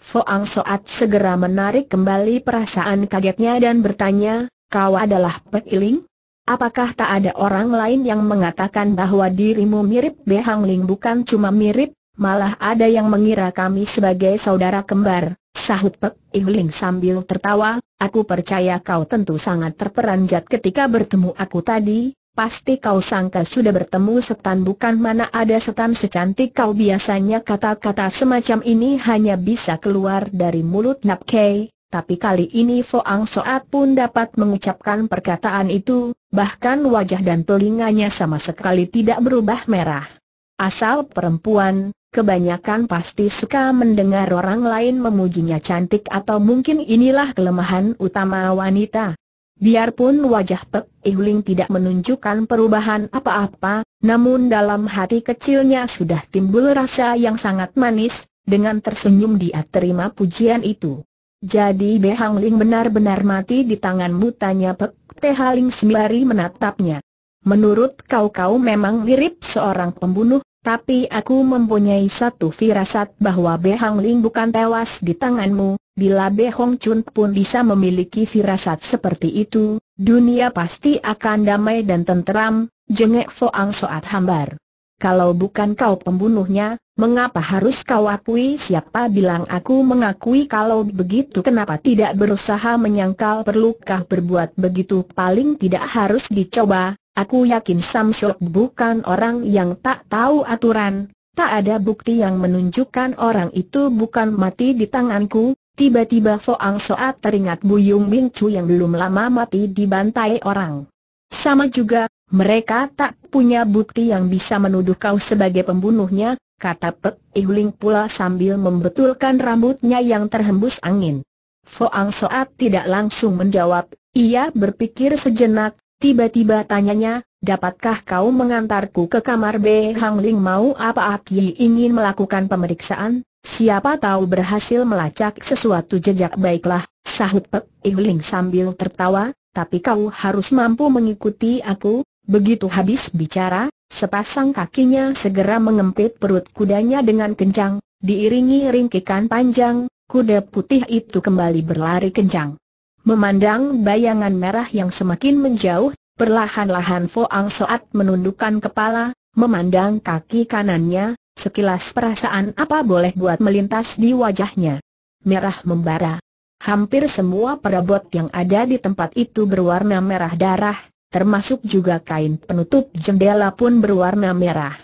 Fo Foang Soat segera menarik kembali perasaan kagetnya dan bertanya, kau adalah Pek Ling? Apakah tak ada orang lain yang mengatakan bahwa dirimu mirip Be Ling bukan cuma mirip, malah ada yang mengira kami sebagai saudara kembar? Sahut Pek ihling sambil tertawa, aku percaya kau tentu sangat terperanjat ketika bertemu aku tadi, pasti kau sangka sudah bertemu setan bukan mana ada setan secantik kau biasanya kata-kata semacam ini hanya bisa keluar dari mulut Nap Kei, tapi kali ini Foang Soat pun dapat mengucapkan perkataan itu, bahkan wajah dan telinganya sama sekali tidak berubah merah. Asal perempuan, kebanyakan pasti suka mendengar orang lain memujinya cantik atau mungkin inilah kelemahan utama wanita. Biarpun wajah Pek Ihling tidak menunjukkan perubahan apa-apa, namun dalam hati kecilnya sudah timbul rasa yang sangat manis, dengan tersenyum dia terima pujian itu. Jadi Behang Ling benar-benar mati di tanganmu tanya Pek Tehaling sembari menatapnya. Menurut kau kau memang mirip seorang pembunuh, tapi aku mempunyai satu firasat bahwa Be Ling bukan tewas di tanganmu, bila Be Chun pun bisa memiliki firasat seperti itu, dunia pasti akan damai dan tenteram, jengek Foang Soat Hambar. Kalau bukan kau pembunuhnya, mengapa harus kau akui siapa bilang aku mengakui kalau begitu kenapa tidak berusaha menyangkal perlukah berbuat begitu paling tidak harus dicoba, Aku yakin Samsyok bukan orang yang tak tahu aturan, tak ada bukti yang menunjukkan orang itu bukan mati di tanganku. Tiba-tiba Foang Soat teringat Buyung Min Chu yang belum lama mati dibantai orang. Sama juga, mereka tak punya bukti yang bisa menuduh kau sebagai pembunuhnya, kata Pek Ihling pula sambil membetulkan rambutnya yang terhembus angin. Foang Soat tidak langsung menjawab, ia berpikir sejenak, Tiba-tiba tanyanya, dapatkah kau mengantarku ke kamar B. Hang Ling mau apa Aki ingin melakukan pemeriksaan? Siapa tahu berhasil melacak sesuatu jejak baiklah, sahut Pek Ling sambil tertawa, tapi kau harus mampu mengikuti aku. Begitu habis bicara, sepasang kakinya segera mengempit perut kudanya dengan kencang, diiringi ringkikan panjang, kuda putih itu kembali berlari kencang. Memandang bayangan merah yang semakin menjauh, perlahan-lahan Ang Soat menundukkan kepala, memandang kaki kanannya, sekilas perasaan apa boleh buat melintas di wajahnya. Merah membara. Hampir semua perabot yang ada di tempat itu berwarna merah darah, termasuk juga kain penutup jendela pun berwarna merah.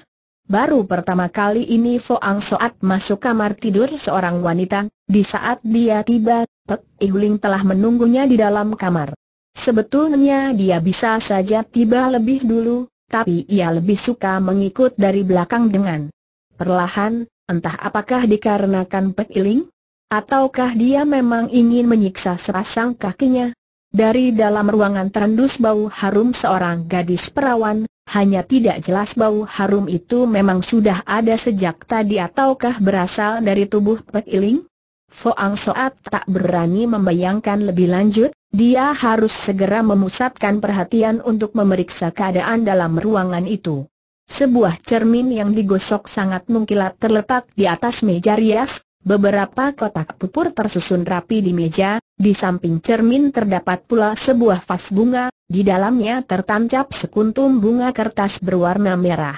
Baru pertama kali ini Foang Soat masuk kamar tidur seorang wanita, di saat dia tiba, Pek Ihuling telah menunggunya di dalam kamar. Sebetulnya dia bisa saja tiba lebih dulu, tapi ia lebih suka mengikut dari belakang dengan perlahan, entah apakah dikarenakan Pek Iling, ataukah dia memang ingin menyiksa sepasang kakinya. Dari dalam ruangan terendus bau harum seorang gadis perawan, hanya tidak jelas bau harum itu memang sudah ada sejak tadi ataukah berasal dari tubuh Pek Iling? Foang Soat tak berani membayangkan lebih lanjut, dia harus segera memusatkan perhatian untuk memeriksa keadaan dalam ruangan itu. Sebuah cermin yang digosok sangat mengkilat terletak di atas meja rias, Beberapa kotak pupur tersusun rapi di meja, di samping cermin terdapat pula sebuah vas bunga, di dalamnya tertancap sekuntum bunga kertas berwarna merah.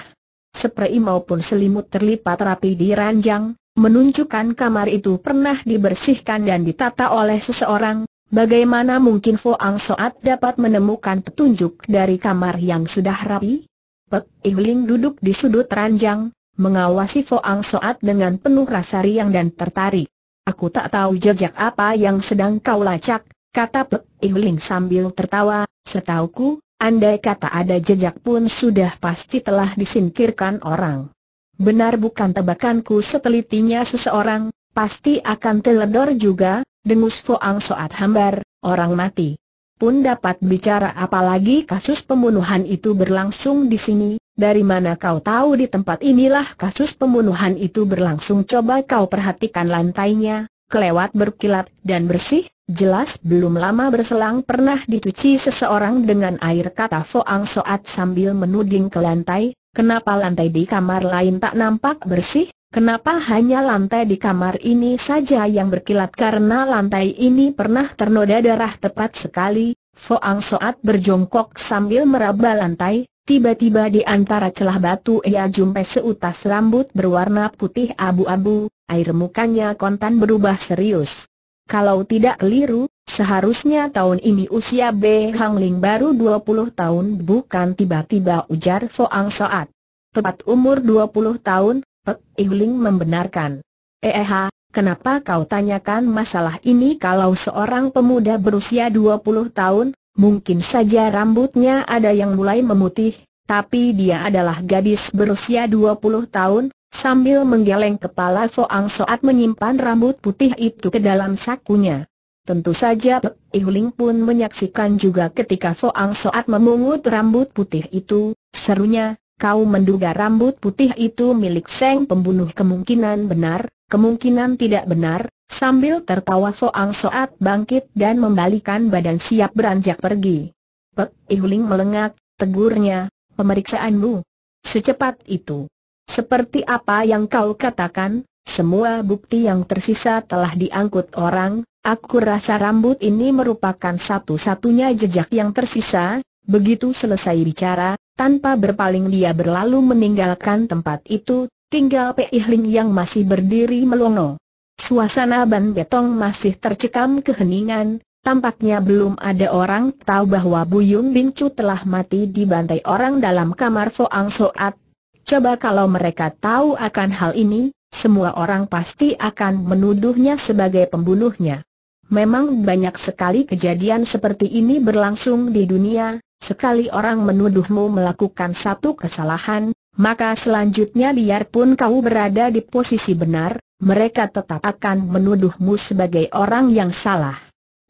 Seprei maupun selimut terlipat rapi di ranjang, menunjukkan kamar itu pernah dibersihkan dan ditata oleh seseorang, bagaimana mungkin Ang Soat dapat menemukan petunjuk dari kamar yang sudah rapi? Pek Ihling duduk di sudut ranjang, mengawasi Foang Soat dengan penuh rasa riang dan tertarik. Aku tak tahu jejak apa yang sedang kau lacak, kata Pek Ling sambil tertawa, setauku, andai kata ada jejak pun sudah pasti telah disingkirkan orang. Benar bukan tebakanku setelitinya seseorang, pasti akan teledor juga, dengus Foang Soat hambar, orang mati. Pun dapat bicara apalagi kasus pembunuhan itu berlangsung di sini, dari mana kau tahu di tempat inilah kasus pembunuhan itu berlangsung coba kau perhatikan lantainya, kelewat berkilat dan bersih, jelas belum lama berselang pernah dicuci seseorang dengan air kata Foang Soat sambil menuding ke lantai, kenapa lantai di kamar lain tak nampak bersih, Kenapa hanya lantai di kamar ini saja yang berkilat karena lantai ini pernah ternoda darah tepat sekali, Foang Soat berjongkok sambil meraba lantai, Tiba-tiba di antara celah batu ia jumpai seutas rambut berwarna putih abu-abu, air mukanya kontan berubah serius. Kalau tidak keliru, seharusnya tahun ini usia B. Hang Ling baru 20 tahun bukan tiba-tiba ujar Foang Soat. Tepat umur 20 tahun, Pek Igling membenarkan. Eh, eh kenapa kau tanyakan masalah ini kalau seorang pemuda berusia 20 tahun, Mungkin saja rambutnya ada yang mulai memutih, tapi dia adalah gadis berusia 20 tahun, sambil menggeleng kepala Foang Soat menyimpan rambut putih itu ke dalam sakunya. Tentu saja Pek Huling pun menyaksikan juga ketika Foang Soat memungut rambut putih itu, serunya, kau menduga rambut putih itu milik Seng pembunuh kemungkinan benar, kemungkinan tidak benar, Sambil tertawa Soang Soat bangkit dan membalikan badan siap beranjak pergi. Pek Ihuling melengak, tegurnya, pemeriksaanmu. Secepat itu. Seperti apa yang kau katakan, semua bukti yang tersisa telah diangkut orang, aku rasa rambut ini merupakan satu-satunya jejak yang tersisa, begitu selesai bicara, tanpa berpaling dia berlalu meninggalkan tempat itu, tinggal Pek Ihuling yang masih berdiri melongo. Suasana ban betong masih tercekam keheningan, tampaknya belum ada orang tahu bahwa Buyung Bincu telah mati di dibantai orang dalam kamar Foang Soat. Coba kalau mereka tahu akan hal ini, semua orang pasti akan menuduhnya sebagai pembunuhnya. Memang banyak sekali kejadian seperti ini berlangsung di dunia, sekali orang menuduhmu melakukan satu kesalahan, maka selanjutnya biarpun kau berada di posisi benar, mereka tetap akan menuduhmu sebagai orang yang salah.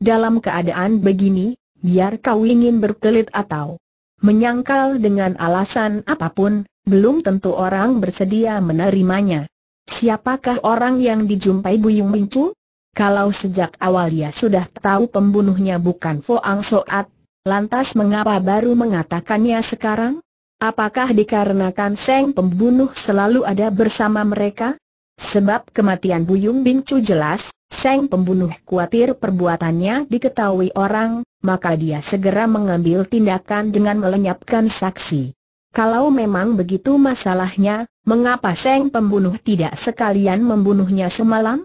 Dalam keadaan begini, biar kau ingin berkelit atau menyangkal dengan alasan apapun, belum tentu orang bersedia menerimanya. Siapakah orang yang dijumpai Buyung Mincu? Kalau sejak awal ia sudah tahu pembunuhnya bukan Foang Soat, lantas mengapa baru mengatakannya sekarang? Apakah dikarenakan Seng pembunuh selalu ada bersama mereka? Sebab kematian Buyung bincu jelas, Seng pembunuh khawatir perbuatannya diketahui orang, maka dia segera mengambil tindakan dengan melenyapkan saksi. Kalau memang begitu masalahnya, mengapa Seng pembunuh tidak sekalian membunuhnya semalam?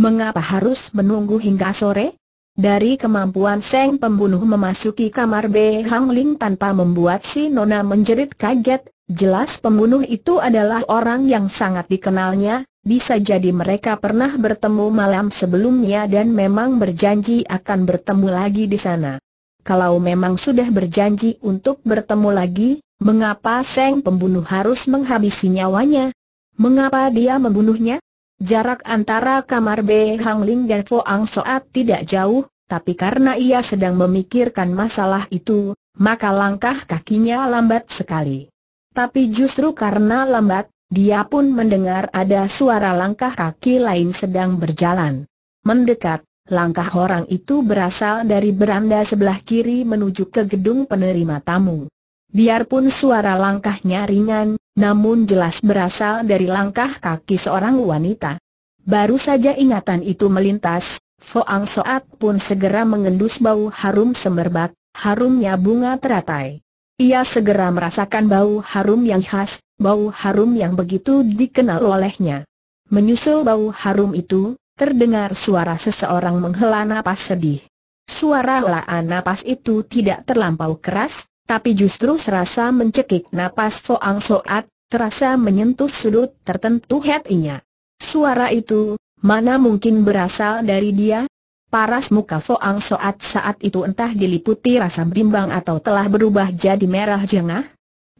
Mengapa harus menunggu hingga sore? Dari kemampuan Seng pembunuh memasuki kamar B. Hang Ling tanpa membuat si Nona menjerit kaget, jelas pembunuh itu adalah orang yang sangat dikenalnya, bisa jadi mereka pernah bertemu malam sebelumnya dan memang berjanji akan bertemu lagi di sana. Kalau memang sudah berjanji untuk bertemu lagi, mengapa Seng pembunuh harus menghabisi nyawanya? Mengapa dia membunuhnya? Jarak antara kamar B. Hang Ling dan Fo Ang Soat tidak jauh, tapi karena ia sedang memikirkan masalah itu, maka langkah kakinya lambat sekali. Tapi justru karena lambat, dia pun mendengar ada suara langkah kaki lain sedang berjalan. Mendekat, langkah orang itu berasal dari beranda sebelah kiri menuju ke gedung penerima tamu. Biarpun suara langkahnya ringan, namun jelas berasal dari langkah kaki seorang wanita. Baru saja ingatan itu melintas, Foang Soat pun segera mengendus bau harum semerbak, harumnya bunga teratai. Ia segera merasakan bau harum yang khas, bau harum yang begitu dikenal olehnya. Menyusul bau harum itu, terdengar suara seseorang menghela napas sedih. Suara helaan napas itu tidak terlampau keras, tapi justru serasa mencekik napas Foang Soat, terasa menyentuh sudut tertentu hatinya. Suara itu, mana mungkin berasal dari dia? Paras muka Foang Soat saat itu entah diliputi rasa bimbang atau telah berubah jadi merah jengah,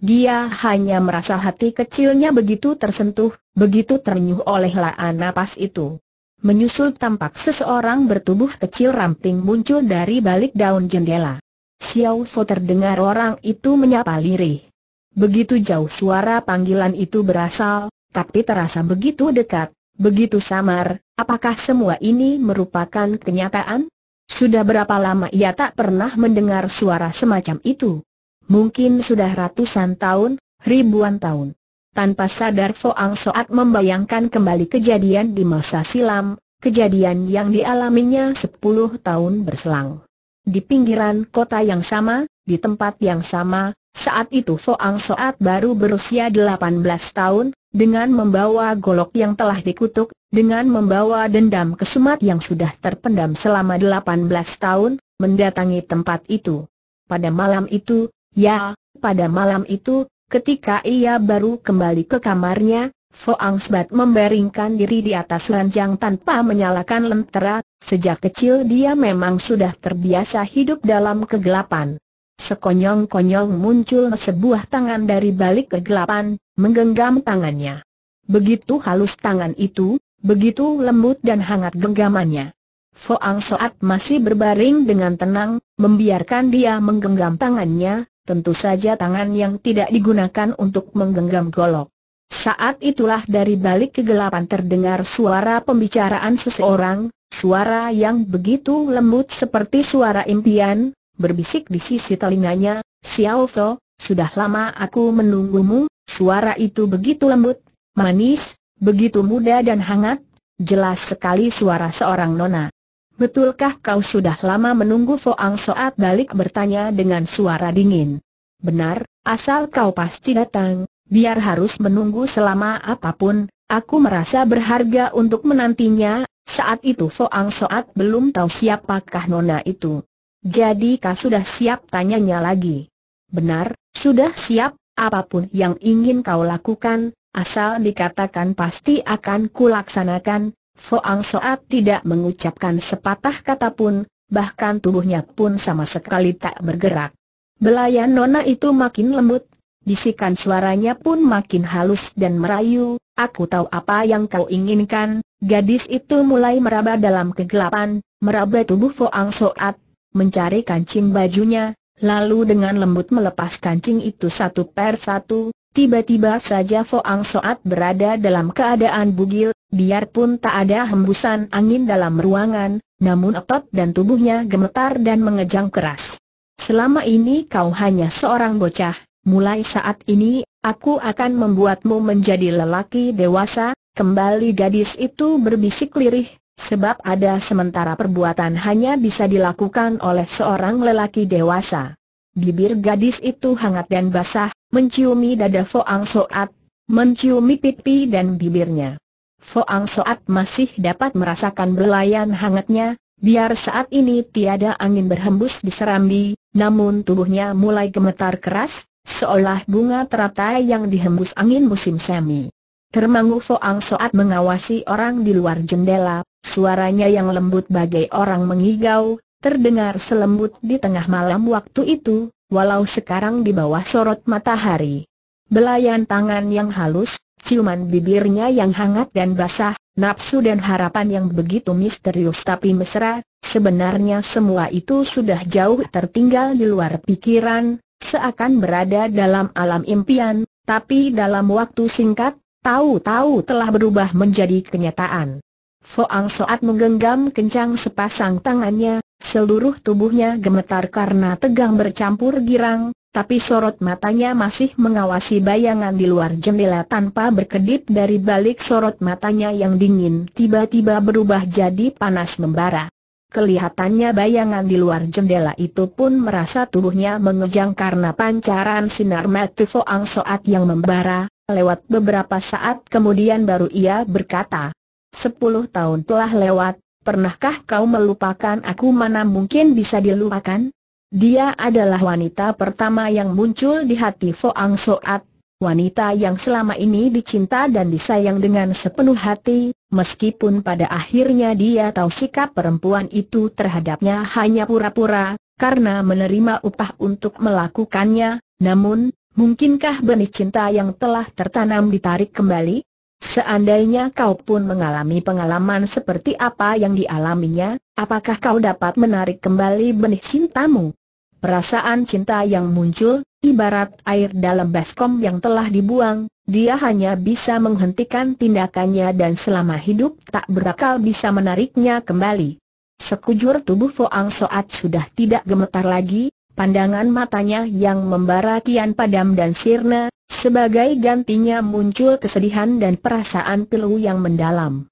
dia hanya merasa hati kecilnya begitu tersentuh, begitu ternyuh oleh laan napas itu. Menyusul tampak seseorang bertubuh kecil ramping muncul dari balik daun jendela. Xiao Fu terdengar orang itu menyapa lirih. Begitu jauh suara panggilan itu berasal, tapi terasa begitu dekat, begitu samar, apakah semua ini merupakan kenyataan? Sudah berapa lama ia tak pernah mendengar suara semacam itu? mungkin sudah ratusan tahun, ribuan tahun. Tanpa sadar Foang Soat membayangkan kembali kejadian di masa silam, kejadian yang dialaminya 10 tahun berselang. Di pinggiran kota yang sama, di tempat yang sama, saat itu Foang Soat baru berusia 18 tahun, dengan membawa golok yang telah dikutuk, dengan membawa dendam kesumat yang sudah terpendam selama 18 tahun, mendatangi tempat itu. Pada malam itu, Ya, pada malam itu, ketika ia baru kembali ke kamarnya, Foang Sbat membaringkan diri di atas ranjang tanpa menyalakan lentera, sejak kecil dia memang sudah terbiasa hidup dalam kegelapan. Sekonyong-konyong muncul sebuah tangan dari balik kegelapan, menggenggam tangannya. Begitu halus tangan itu, begitu lembut dan hangat genggamannya. Foang Soat masih berbaring dengan tenang, membiarkan dia menggenggam tangannya, tentu saja tangan yang tidak digunakan untuk menggenggam golok. Saat itulah dari balik kegelapan terdengar suara pembicaraan seseorang, suara yang begitu lembut seperti suara impian, berbisik di sisi telinganya, Xiao Fo, sudah lama aku menunggumu, suara itu begitu lembut, manis, begitu muda dan hangat, jelas sekali suara seorang nona. Betulkah kau sudah lama menunggu Foang Soat balik bertanya dengan suara dingin? Benar, asal kau pasti datang, biar harus menunggu selama apapun, aku merasa berharga untuk menantinya, saat itu Foang Soat belum tahu siapakah nona itu. Jadi kau sudah siap tanyanya lagi. Benar, sudah siap, apapun yang ingin kau lakukan, asal dikatakan pasti akan kulaksanakan, Foang Soat tidak mengucapkan sepatah kata pun, bahkan tubuhnya pun sama sekali tak bergerak. Belayan Nona itu makin lembut, bisikan suaranya pun makin halus dan merayu, aku tahu apa yang kau inginkan, gadis itu mulai meraba dalam kegelapan, meraba tubuh Foang Soat, mencari kancing bajunya, lalu dengan lembut melepas kancing itu satu per satu, Tiba-tiba saja Foang Soat berada dalam keadaan bugil, biarpun tak ada hembusan angin dalam ruangan, namun otot dan tubuhnya gemetar dan mengejang keras. Selama ini kau hanya seorang bocah, mulai saat ini, aku akan membuatmu menjadi lelaki dewasa, kembali gadis itu berbisik lirih, sebab ada sementara perbuatan hanya bisa dilakukan oleh seorang lelaki dewasa. Bibir gadis itu hangat dan basah, menciumi dada Foang Soat, menciumi pipi dan bibirnya. Foang Soat masih dapat merasakan belayan hangatnya, biar saat ini tiada angin berhembus di serambi, namun tubuhnya mulai gemetar keras, seolah bunga teratai yang dihembus angin musim semi. Termangu Foang Soat mengawasi orang di luar jendela, suaranya yang lembut bagai orang mengigau, terdengar selembut di tengah malam waktu itu, walau sekarang di bawah sorot matahari. Belayan tangan yang halus, ciuman bibirnya yang hangat dan basah, nafsu dan harapan yang begitu misterius tapi mesra, sebenarnya semua itu sudah jauh tertinggal di luar pikiran, seakan berada dalam alam impian, tapi dalam waktu singkat, tahu-tahu telah berubah menjadi kenyataan. Foang Soat menggenggam kencang sepasang tangannya, Seluruh tubuhnya gemetar karena tegang bercampur girang, tapi sorot matanya masih mengawasi bayangan di luar jendela tanpa berkedip dari balik sorot matanya yang dingin tiba-tiba berubah jadi panas membara. Kelihatannya bayangan di luar jendela itu pun merasa tubuhnya mengejang karena pancaran sinar mati Foang Soat yang membara, lewat beberapa saat kemudian baru ia berkata, Sepuluh tahun telah lewat, Pernahkah kau melupakan aku mana mungkin bisa dilupakan? Dia adalah wanita pertama yang muncul di hati Foang Soat, wanita yang selama ini dicinta dan disayang dengan sepenuh hati, meskipun pada akhirnya dia tahu sikap perempuan itu terhadapnya hanya pura-pura, karena menerima upah untuk melakukannya, namun, mungkinkah benih cinta yang telah tertanam ditarik kembali? Seandainya kau pun mengalami pengalaman seperti apa yang dialaminya, apakah kau dapat menarik kembali benih cintamu? Perasaan cinta yang muncul, ibarat air dalam baskom yang telah dibuang, dia hanya bisa menghentikan tindakannya dan selama hidup tak berakal bisa menariknya kembali. Sekujur tubuh Foang Soat sudah tidak gemetar lagi, Pandangan matanya yang membara kian padam dan sirna, sebagai gantinya muncul kesedihan dan perasaan pilu yang mendalam.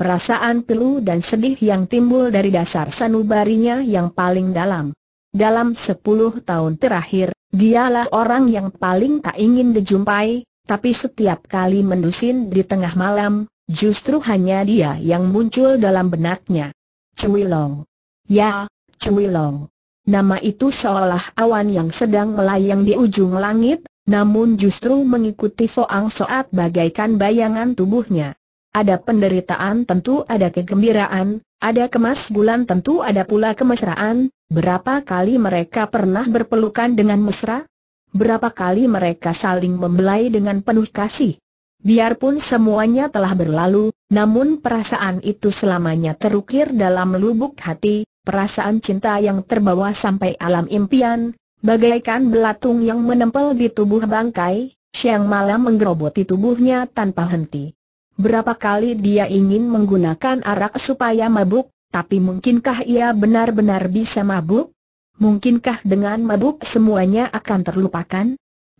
Perasaan pilu dan sedih yang timbul dari dasar sanubarinya yang paling dalam. Dalam sepuluh tahun terakhir, dialah orang yang paling tak ingin dijumpai, tapi setiap kali mendusin di tengah malam, justru hanya dia yang muncul dalam benaknya. Cui Long. Ya, Cui Long. Nama itu seolah awan yang sedang melayang di ujung langit, namun justru mengikuti Foang Soat bagaikan bayangan tubuhnya. Ada penderitaan tentu ada kegembiraan, ada kemas bulan tentu ada pula kemesraan, berapa kali mereka pernah berpelukan dengan mesra? Berapa kali mereka saling membelai dengan penuh kasih? Biarpun semuanya telah berlalu, namun perasaan itu selamanya terukir dalam lubuk hati, perasaan cinta yang terbawa sampai alam impian, bagaikan belatung yang menempel di tubuh bangkai, siang malam menggeroboti tubuhnya tanpa henti. Berapa kali dia ingin menggunakan arak supaya mabuk, tapi mungkinkah ia benar-benar bisa mabuk? Mungkinkah dengan mabuk semuanya akan terlupakan?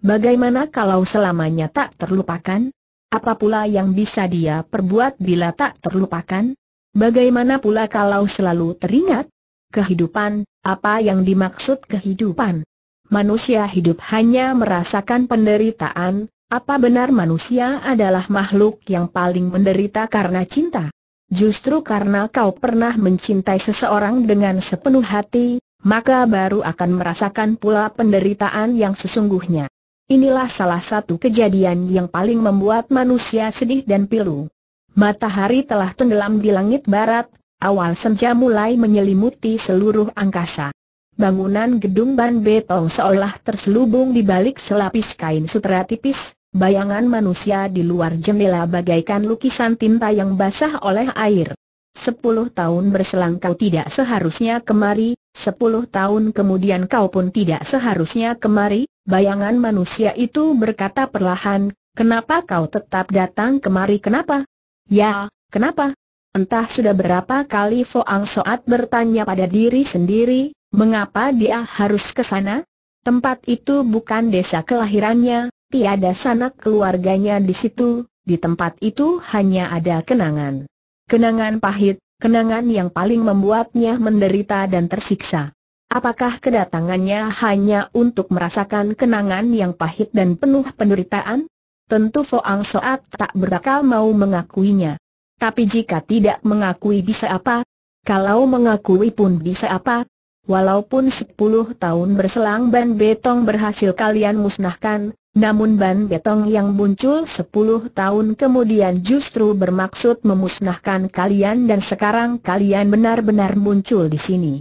Bagaimana kalau selamanya tak terlupakan? Apa pula yang bisa dia perbuat bila tak terlupakan? Bagaimana pula kalau selalu teringat? Kehidupan, apa yang dimaksud kehidupan? Manusia hidup hanya merasakan penderitaan, apa benar manusia adalah makhluk yang paling menderita karena cinta? Justru karena kau pernah mencintai seseorang dengan sepenuh hati, maka baru akan merasakan pula penderitaan yang sesungguhnya. Inilah salah satu kejadian yang paling membuat manusia sedih dan pilu. Matahari telah tenggelam di langit barat, awal senja mulai menyelimuti seluruh angkasa. Bangunan gedung Ban Betong seolah terselubung di balik selapis kain sutra tipis, bayangan manusia di luar jendela bagaikan lukisan tinta yang basah oleh air. Sepuluh tahun berselang kau tidak seharusnya kemari, sepuluh tahun kemudian kau pun tidak seharusnya kemari, bayangan manusia itu berkata perlahan, kenapa kau tetap datang kemari kenapa? Ya, kenapa? Entah sudah berapa kali Foang Soat bertanya pada diri sendiri, mengapa dia harus ke sana? Tempat itu bukan desa kelahirannya, tiada sanak keluarganya di situ, di tempat itu hanya ada kenangan. Kenangan pahit, kenangan yang paling membuatnya menderita dan tersiksa. Apakah kedatangannya hanya untuk merasakan kenangan yang pahit dan penuh penderitaan? tentu Foang Soat tak berakal mau mengakuinya. Tapi jika tidak mengakui bisa apa? Kalau mengakui pun bisa apa? Walaupun 10 tahun berselang Ban Betong berhasil kalian musnahkan, namun Ban Betong yang muncul 10 tahun kemudian justru bermaksud memusnahkan kalian dan sekarang kalian benar-benar muncul di sini.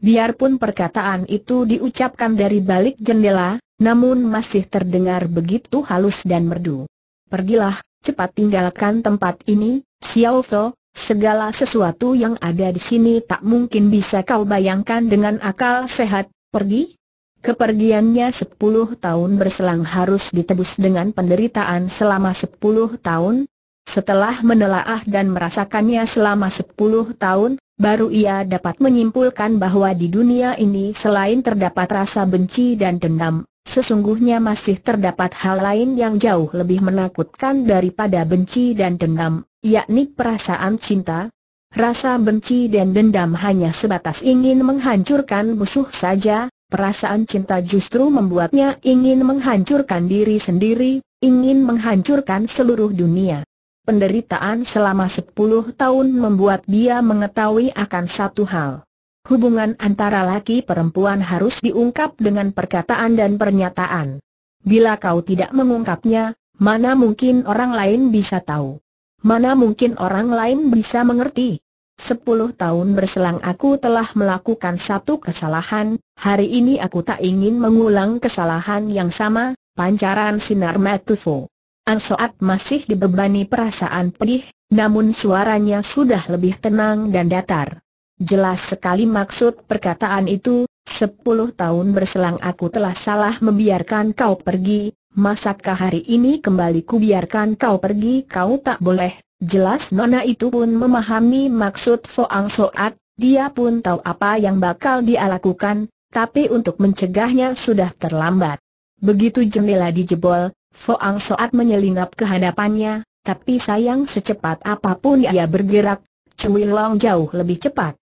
Biarpun perkataan itu diucapkan dari balik jendela, namun masih terdengar begitu halus dan merdu. Pergilah, cepat tinggalkan tempat ini, Xiao Fo, segala sesuatu yang ada di sini tak mungkin bisa kau bayangkan dengan akal sehat, pergi. Kepergiannya sepuluh tahun berselang harus ditebus dengan penderitaan selama sepuluh tahun. Setelah menelaah dan merasakannya selama sepuluh tahun, Baru ia dapat menyimpulkan bahwa di dunia ini selain terdapat rasa benci dan dendam, sesungguhnya masih terdapat hal lain yang jauh lebih menakutkan daripada benci dan dendam, yakni perasaan cinta. Rasa benci dan dendam hanya sebatas ingin menghancurkan musuh saja, Perasaan cinta justru membuatnya ingin menghancurkan diri sendiri, ingin menghancurkan seluruh dunia. Penderitaan selama 10 tahun membuat dia mengetahui akan satu hal hubungan antara laki perempuan harus diungkap dengan perkataan dan pernyataan. Bila kau tidak mengungkapnya, mana mungkin orang lain bisa tahu? Mana mungkin orang lain bisa mengerti? Sepuluh tahun berselang aku telah melakukan satu kesalahan, hari ini aku tak ingin mengulang kesalahan yang sama, pancaran sinar Matufo. Ansoat masih dibebani perasaan pedih, namun suaranya sudah lebih tenang dan datar. Jelas sekali maksud perkataan itu, sepuluh tahun berselang aku telah salah membiarkan kau pergi, masakkah hari ini kembali kubiarkan kau pergi kau tak boleh. Jelas Nona itu pun memahami maksud Foang Soat, dia pun tahu apa yang bakal dia lakukan, tapi untuk mencegahnya sudah terlambat. Begitu jendela dijebol, Foang Soat menyelinap ke hadapannya, tapi sayang secepat apapun ia bergerak, Cui Long jauh lebih cepat.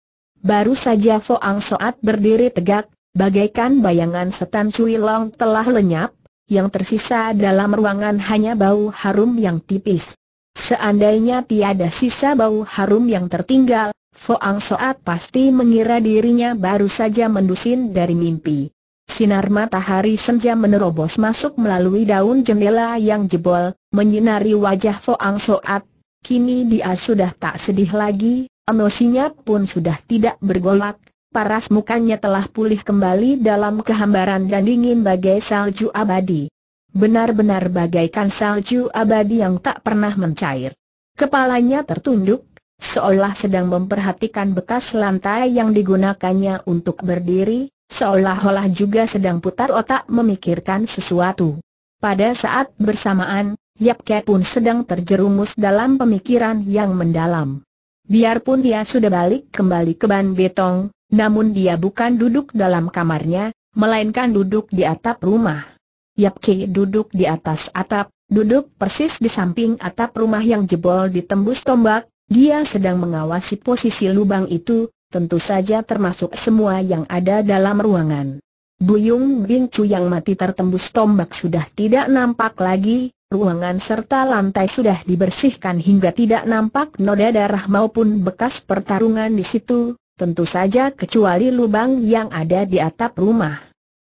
Baru saja Foang Soat berdiri tegak, bagaikan bayangan setan Cui Long telah lenyap, yang tersisa dalam ruangan hanya bau harum yang tipis. Seandainya tiada sisa bau harum yang tertinggal, Foang Soat pasti mengira dirinya baru saja mendusin dari mimpi. Sinar matahari senja menerobos masuk melalui daun jendela yang jebol, menyinari wajah Foang Soat. Kini dia sudah tak sedih lagi, Emosinya pun sudah tidak bergolak, paras mukanya telah pulih kembali dalam kehambaran dan dingin bagai salju abadi. Benar-benar bagaikan salju abadi yang tak pernah mencair. Kepalanya tertunduk, seolah sedang memperhatikan bekas lantai yang digunakannya untuk berdiri, seolah-olah juga sedang putar otak memikirkan sesuatu. Pada saat bersamaan, Yap Ke pun sedang terjerumus dalam pemikiran yang mendalam. Biarpun dia sudah balik kembali ke Ban Betong, namun dia bukan duduk dalam kamarnya, melainkan duduk di atap rumah. Yap Ki duduk di atas atap, duduk persis di samping atap rumah yang jebol ditembus tombak, dia sedang mengawasi posisi lubang itu, tentu saja termasuk semua yang ada dalam ruangan. Buyung Bing Chu yang mati tertembus tombak sudah tidak nampak lagi, ruangan serta lantai sudah dibersihkan hingga tidak nampak noda darah maupun bekas pertarungan di situ, tentu saja kecuali lubang yang ada di atap rumah.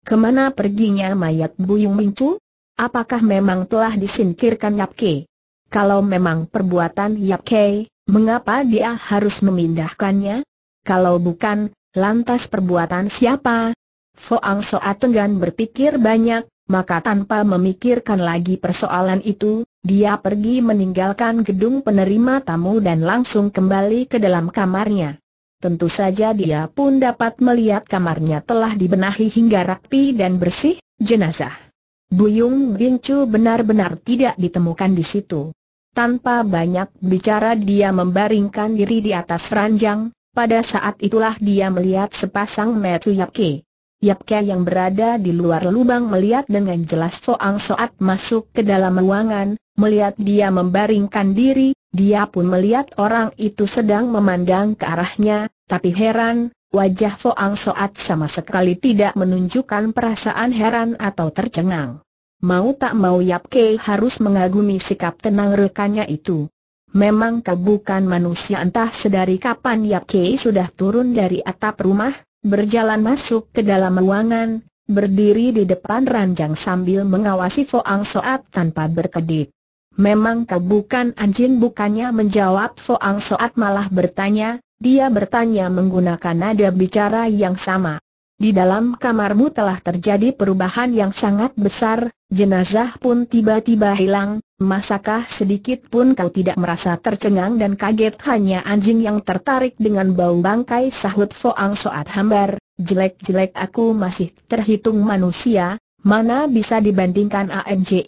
Kemana perginya mayat Buyung Mincu? Apakah memang telah disingkirkan Yap Ke? Kalau memang perbuatan Yap Ke, mengapa dia harus memindahkannya? Kalau bukan, lantas perbuatan siapa? Foang Soat Tenggan berpikir banyak, maka tanpa memikirkan lagi persoalan itu, dia pergi meninggalkan gedung penerima tamu dan langsung kembali ke dalam kamarnya. Tentu saja dia pun dapat melihat kamarnya telah dibenahi hingga rapi dan bersih, jenazah. Buyung Bincu benar-benar tidak ditemukan di situ. Tanpa banyak bicara dia membaringkan diri di atas ranjang, pada saat itulah dia melihat sepasang metu Yake. Yap Ke yang berada di luar lubang melihat dengan jelas Ang Soat masuk ke dalam ruangan, melihat dia membaringkan diri, dia pun melihat orang itu sedang memandang ke arahnya, tapi heran, wajah Ang Soat sama sekali tidak menunjukkan perasaan heran atau tercengang. Mau tak mau Yap Ke harus mengagumi sikap tenang rekannya itu. Memang kau bukan manusia entah sedari kapan Yap Ke sudah turun dari atap rumah, berjalan masuk ke dalam ruangan, berdiri di depan ranjang sambil mengawasi Foang Soat tanpa berkedip. Memang kau bukan anjing bukannya menjawab Foang Soat malah bertanya, dia bertanya menggunakan nada bicara yang sama. Di dalam kamarmu telah terjadi perubahan yang sangat besar, jenazah pun tiba-tiba hilang, masakah sedikit pun kau tidak merasa tercengang dan kaget hanya anjing yang tertarik dengan bau bangkai sahut Ang Soat Hambar, jelek-jelek aku masih terhitung manusia, mana bisa dibandingkan ANJ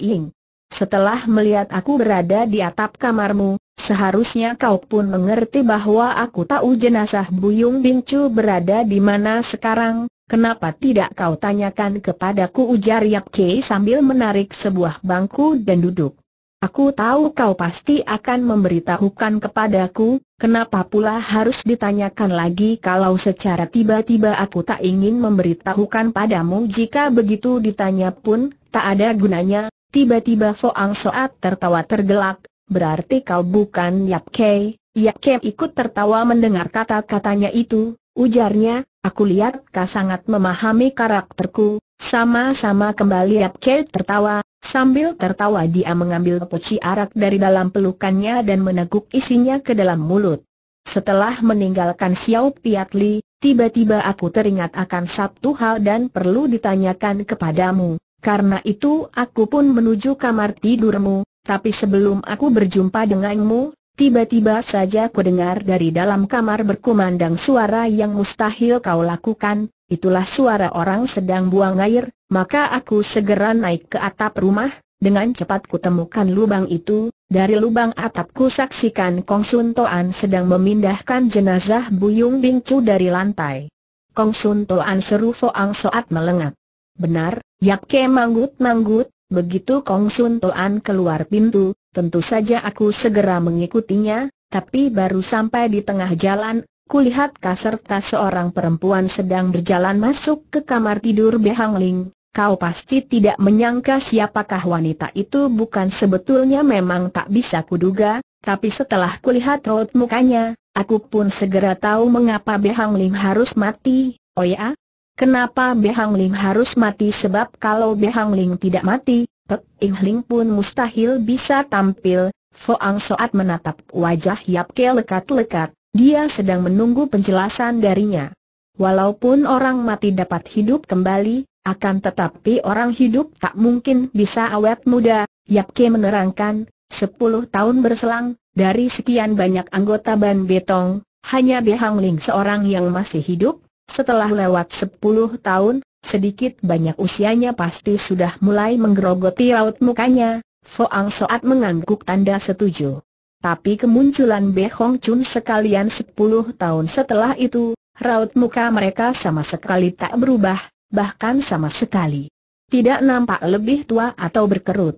Setelah melihat aku berada di atap kamarmu, seharusnya kau pun mengerti bahwa aku tahu jenazah Buyung Bincu berada di mana sekarang, Kenapa tidak kau tanyakan kepadaku ujar Yap Ke sambil menarik sebuah bangku dan duduk. Aku tahu kau pasti akan memberitahukan kepadaku, kenapa pula harus ditanyakan lagi kalau secara tiba-tiba aku tak ingin memberitahukan padamu jika begitu ditanya pun, tak ada gunanya, tiba-tiba Foang Soat tertawa tergelak, berarti kau bukan Yap Ke, Yap Ke ikut tertawa mendengar kata-katanya itu, ujarnya, Aku lihat kau sangat memahami karakterku, sama-sama kembali Apke tertawa, sambil tertawa dia mengambil poci arak dari dalam pelukannya dan meneguk isinya ke dalam mulut. Setelah meninggalkan Xiao Piat Li, tiba-tiba aku teringat akan satu hal dan perlu ditanyakan kepadamu. Karena itu aku pun menuju kamar tidurmu, tapi sebelum aku berjumpa denganmu, Tiba-tiba saja kudengar dari dalam kamar berkumandang suara yang mustahil kau lakukan, itulah suara orang sedang buang air, maka aku segera naik ke atap rumah, dengan cepat kutemukan lubang itu, dari lubang atap saksikan Kong Sun Toan sedang memindahkan jenazah Buyung Bing dari lantai. Kong Sun Toan seru Foang Soat melengat. Benar, Yak Ke manggut-manggut, begitu Kong Sun Toan keluar pintu, tentu saja aku segera mengikutinya, tapi baru sampai di tengah jalan, kulihat kaserta seorang perempuan sedang berjalan masuk ke kamar tidur Behang Ling. Kau pasti tidak menyangka siapakah wanita itu bukan sebetulnya memang tak bisa kuduga, tapi setelah kulihat raut mukanya, aku pun segera tahu mengapa Behang Ling harus mati, oh ya? Kenapa Behang Ling harus mati sebab kalau Behang Ling tidak mati, Pek Ing Ling pun mustahil bisa tampil, Foang Soat menatap wajah Yap Ke lekat-lekat, dia sedang menunggu penjelasan darinya. Walaupun orang mati dapat hidup kembali, akan tetapi orang hidup tak mungkin bisa awet muda, Yap Ke menerangkan, sepuluh tahun berselang, dari sekian banyak anggota Ban Betong, hanya Behang Ling seorang yang masih hidup, setelah lewat sepuluh tahun, sedikit banyak usianya pasti sudah mulai menggerogoti raut mukanya, Foang Soat mengangguk tanda setuju. Tapi kemunculan Be Hong Chun sekalian sepuluh tahun setelah itu, raut muka mereka sama sekali tak berubah, bahkan sama sekali. Tidak nampak lebih tua atau berkerut.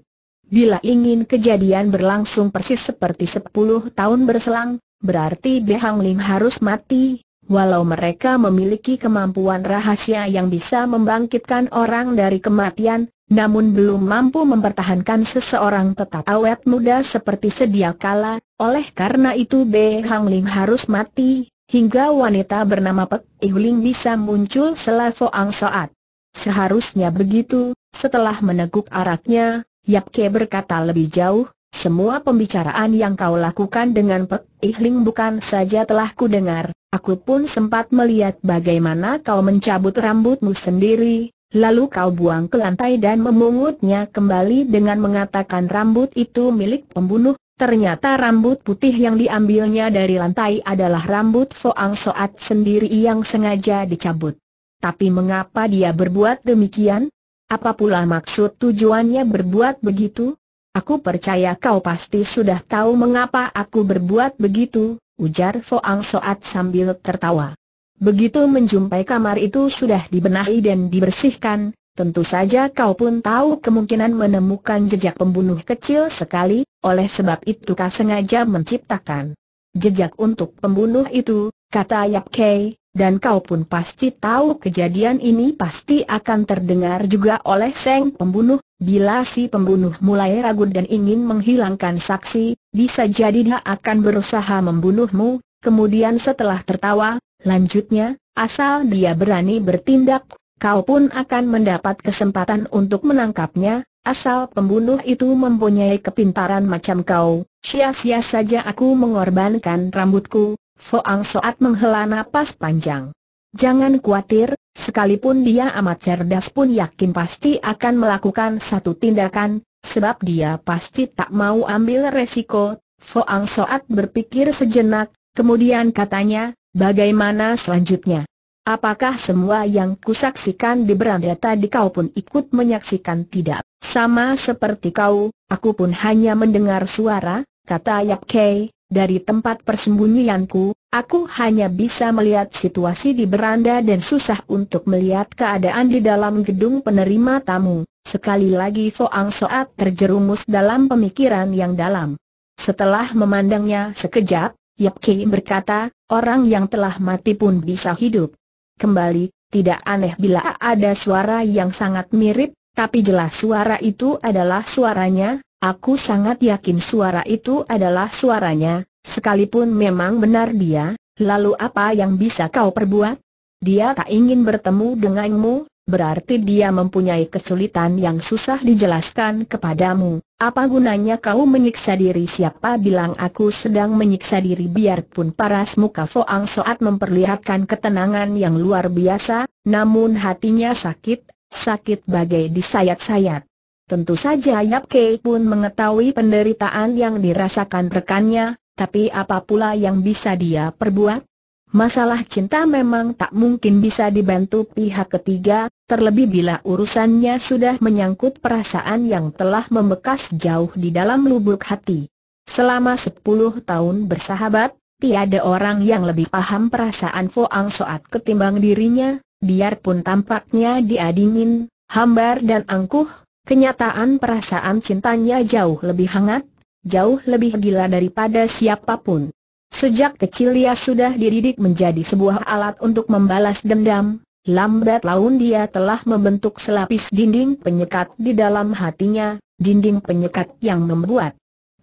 Bila ingin kejadian berlangsung persis seperti sepuluh tahun berselang, berarti Be Hang Ling harus mati, Walau mereka memiliki kemampuan rahasia yang bisa membangkitkan orang dari kematian, namun belum mampu mempertahankan seseorang tetap awet muda seperti sedia kala, oleh karena itu Be Hang Ling harus mati, hingga wanita bernama Pek Ihuling bisa muncul selavo ang soat. Seharusnya begitu, setelah meneguk araknya, Yap Ke berkata lebih jauh, semua pembicaraan yang kau lakukan dengan Pek Ihling bukan saja telah kudengar, aku pun sempat melihat bagaimana kau mencabut rambutmu sendiri, lalu kau buang ke lantai dan memungutnya kembali dengan mengatakan rambut itu milik pembunuh. Ternyata rambut putih yang diambilnya dari lantai adalah rambut Foang Soat sendiri yang sengaja dicabut. Tapi mengapa dia berbuat demikian? Apa pula maksud tujuannya berbuat begitu? Aku percaya kau pasti sudah tahu mengapa aku berbuat begitu, ujar Foang Soat sambil tertawa. Begitu menjumpai kamar itu sudah dibenahi dan dibersihkan, tentu saja kau pun tahu kemungkinan menemukan jejak pembunuh kecil sekali, oleh sebab itu kau sengaja menciptakan jejak untuk pembunuh itu, kata Yap Kei, dan kau pun pasti tahu kejadian ini pasti akan terdengar juga oleh Seng pembunuh, bila si pembunuh mulai ragu dan ingin menghilangkan saksi, bisa jadi dia akan berusaha membunuhmu, kemudian setelah tertawa, lanjutnya, asal dia berani bertindak, kau pun akan mendapat kesempatan untuk menangkapnya, asal pembunuh itu mempunyai kepintaran macam kau, sia-sia saja aku mengorbankan rambutku, Foang Soat menghela nafas panjang. Jangan khawatir, sekalipun dia amat cerdas pun yakin pasti akan melakukan satu tindakan, sebab dia pasti tak mau ambil resiko. Foang Soat berpikir sejenak, kemudian katanya, bagaimana selanjutnya? Apakah semua yang kusaksikan di beranda tadi kau pun ikut menyaksikan tidak? Sama seperti kau, aku pun hanya mendengar suara, kata Yap Kei, dari tempat persembunyianku, aku hanya bisa melihat situasi di beranda dan susah untuk melihat keadaan di dalam gedung penerima tamu. Sekali lagi Ang Soat terjerumus dalam pemikiran yang dalam. Setelah memandangnya sekejap, Yap Ki berkata, orang yang telah mati pun bisa hidup. Kembali, tidak aneh bila ada suara yang sangat mirip, tapi jelas suara itu adalah suaranya, Aku sangat yakin suara itu adalah suaranya, sekalipun memang benar dia, lalu apa yang bisa kau perbuat? Dia tak ingin bertemu denganmu, berarti dia mempunyai kesulitan yang susah dijelaskan kepadamu. Apa gunanya kau menyiksa diri siapa bilang aku sedang menyiksa diri biarpun paras muka Foang Soat memperlihatkan ketenangan yang luar biasa, namun hatinya sakit, sakit bagai disayat-sayat. Tentu saja Yap Ke pun mengetahui penderitaan yang dirasakan rekannya, tapi apa pula yang bisa dia perbuat? Masalah cinta memang tak mungkin bisa dibantu pihak ketiga, terlebih bila urusannya sudah menyangkut perasaan yang telah membekas jauh di dalam lubuk hati. Selama sepuluh tahun bersahabat, tiada orang yang lebih paham perasaan Foang Soat ketimbang dirinya, biarpun tampaknya dia dingin, hambar dan angkuh, kenyataan perasaan cintanya jauh lebih hangat, jauh lebih gila daripada siapapun. Sejak kecil ia sudah dididik menjadi sebuah alat untuk membalas dendam, lambat laun dia telah membentuk selapis dinding penyekat di dalam hatinya, dinding penyekat yang membuat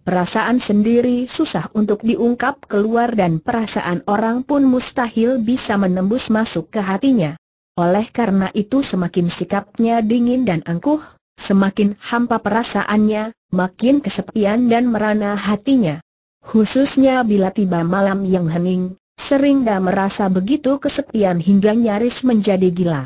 perasaan sendiri susah untuk diungkap keluar dan perasaan orang pun mustahil bisa menembus masuk ke hatinya. Oleh karena itu semakin sikapnya dingin dan angkuh, Semakin hampa perasaannya, makin kesepian dan merana hatinya. Khususnya bila tiba malam yang hening, sering dia merasa begitu kesepian hingga nyaris menjadi gila.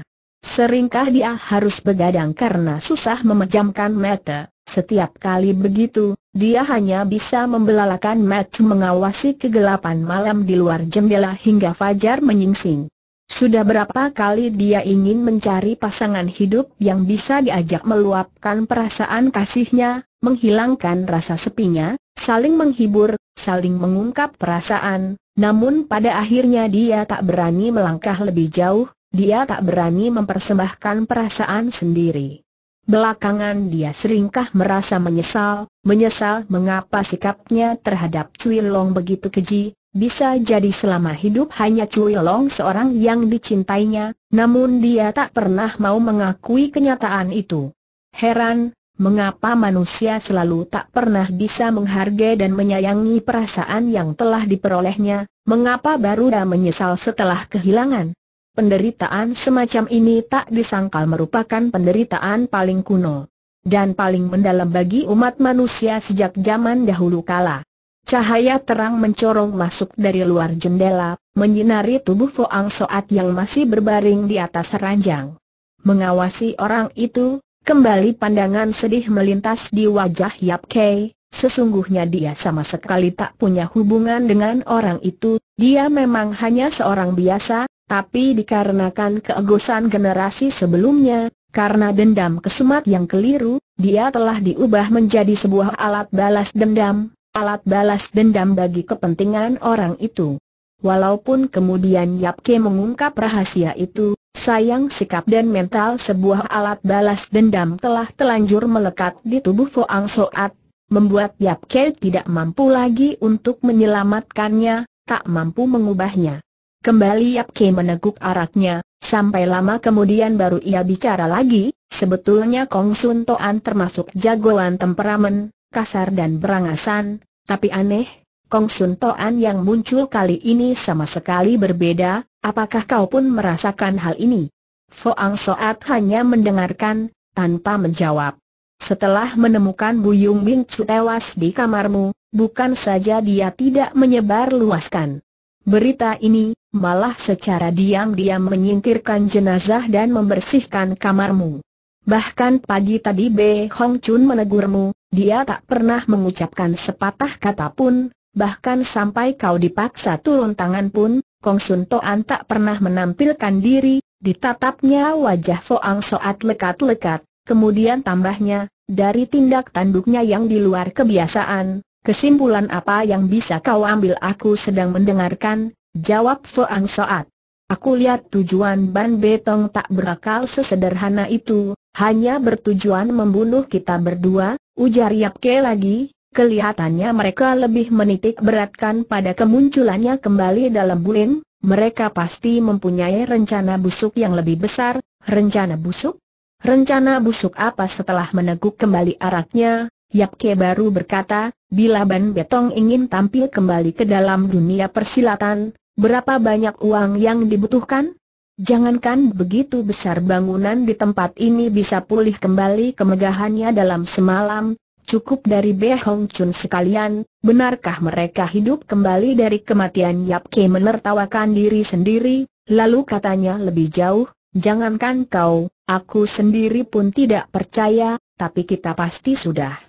Seringkah dia harus begadang karena susah memejamkan mata, setiap kali begitu, dia hanya bisa membelalakan mata mengawasi kegelapan malam di luar jendela hingga fajar menyingsing. Sudah berapa kali dia ingin mencari pasangan hidup yang bisa diajak meluapkan perasaan kasihnya, menghilangkan rasa sepinya, saling menghibur, saling mengungkap perasaan, namun pada akhirnya dia tak berani melangkah lebih jauh, dia tak berani mempersembahkan perasaan sendiri. Belakangan dia seringkah merasa menyesal, menyesal mengapa sikapnya terhadap Cui Long begitu keji, bisa jadi selama hidup hanya Cui Long seorang yang dicintainya, namun dia tak pernah mau mengakui kenyataan itu. Heran, mengapa manusia selalu tak pernah bisa menghargai dan menyayangi perasaan yang telah diperolehnya, mengapa baru dah menyesal setelah kehilangan. Penderitaan semacam ini tak disangkal merupakan penderitaan paling kuno dan paling mendalam bagi umat manusia sejak zaman dahulu kala. Cahaya terang mencorong masuk dari luar jendela, menyinari tubuh Foang Soat yang masih berbaring di atas ranjang. Mengawasi orang itu, kembali pandangan sedih melintas di wajah Yap Kei, sesungguhnya dia sama sekali tak punya hubungan dengan orang itu, dia memang hanya seorang biasa, tapi dikarenakan keegosan generasi sebelumnya, karena dendam kesumat yang keliru, dia telah diubah menjadi sebuah alat balas dendam, alat balas dendam bagi kepentingan orang itu. Walaupun kemudian Yap Yapke mengungkap rahasia itu, sayang sikap dan mental sebuah alat balas dendam telah telanjur melekat di tubuh Foang Soat, membuat Yap Yapke tidak mampu lagi untuk menyelamatkannya, tak mampu mengubahnya. Kembali Yap Yapke meneguk araknya, sampai lama kemudian baru ia bicara lagi, sebetulnya Kong Sun Toan termasuk jagoan temperamen, kasar dan berangasan, tapi aneh, Kong Sun Toan yang muncul kali ini sama sekali berbeda, apakah kau pun merasakan hal ini? Foang Soat hanya mendengarkan, tanpa menjawab. Setelah menemukan Buyung Bin Chu tewas di kamarmu, bukan saja dia tidak menyebar luaskan. Berita ini, malah secara diam-diam menyingkirkan jenazah dan membersihkan kamarmu. Bahkan pagi tadi Be Hong Chun menegurmu, dia tak pernah mengucapkan sepatah kata pun, bahkan sampai kau dipaksa turun tangan pun, Kong Sun Toan tak pernah menampilkan diri, ditatapnya wajah Foang Soat lekat-lekat, kemudian tambahnya, dari tindak tanduknya yang di luar kebiasaan, kesimpulan apa yang bisa kau ambil aku sedang mendengarkan, jawab Foang Soat. Aku lihat tujuan Ban Betong tak berakal sesederhana itu, hanya bertujuan membunuh kita berdua, ujar Yap Ke lagi, kelihatannya mereka lebih menitik beratkan pada kemunculannya kembali dalam bulan. mereka pasti mempunyai rencana busuk yang lebih besar, rencana busuk? Rencana busuk apa setelah meneguk kembali araknya, Ke baru berkata, bila Ban Betong ingin tampil kembali ke dalam dunia persilatan, berapa banyak uang yang dibutuhkan? Jangankan begitu besar bangunan di tempat ini bisa pulih kembali kemegahannya dalam semalam, cukup dari Be Hong Chun sekalian, benarkah mereka hidup kembali dari kematian Yap Ke menertawakan diri sendiri, lalu katanya lebih jauh, jangankan kau, aku sendiri pun tidak percaya, tapi kita pasti sudah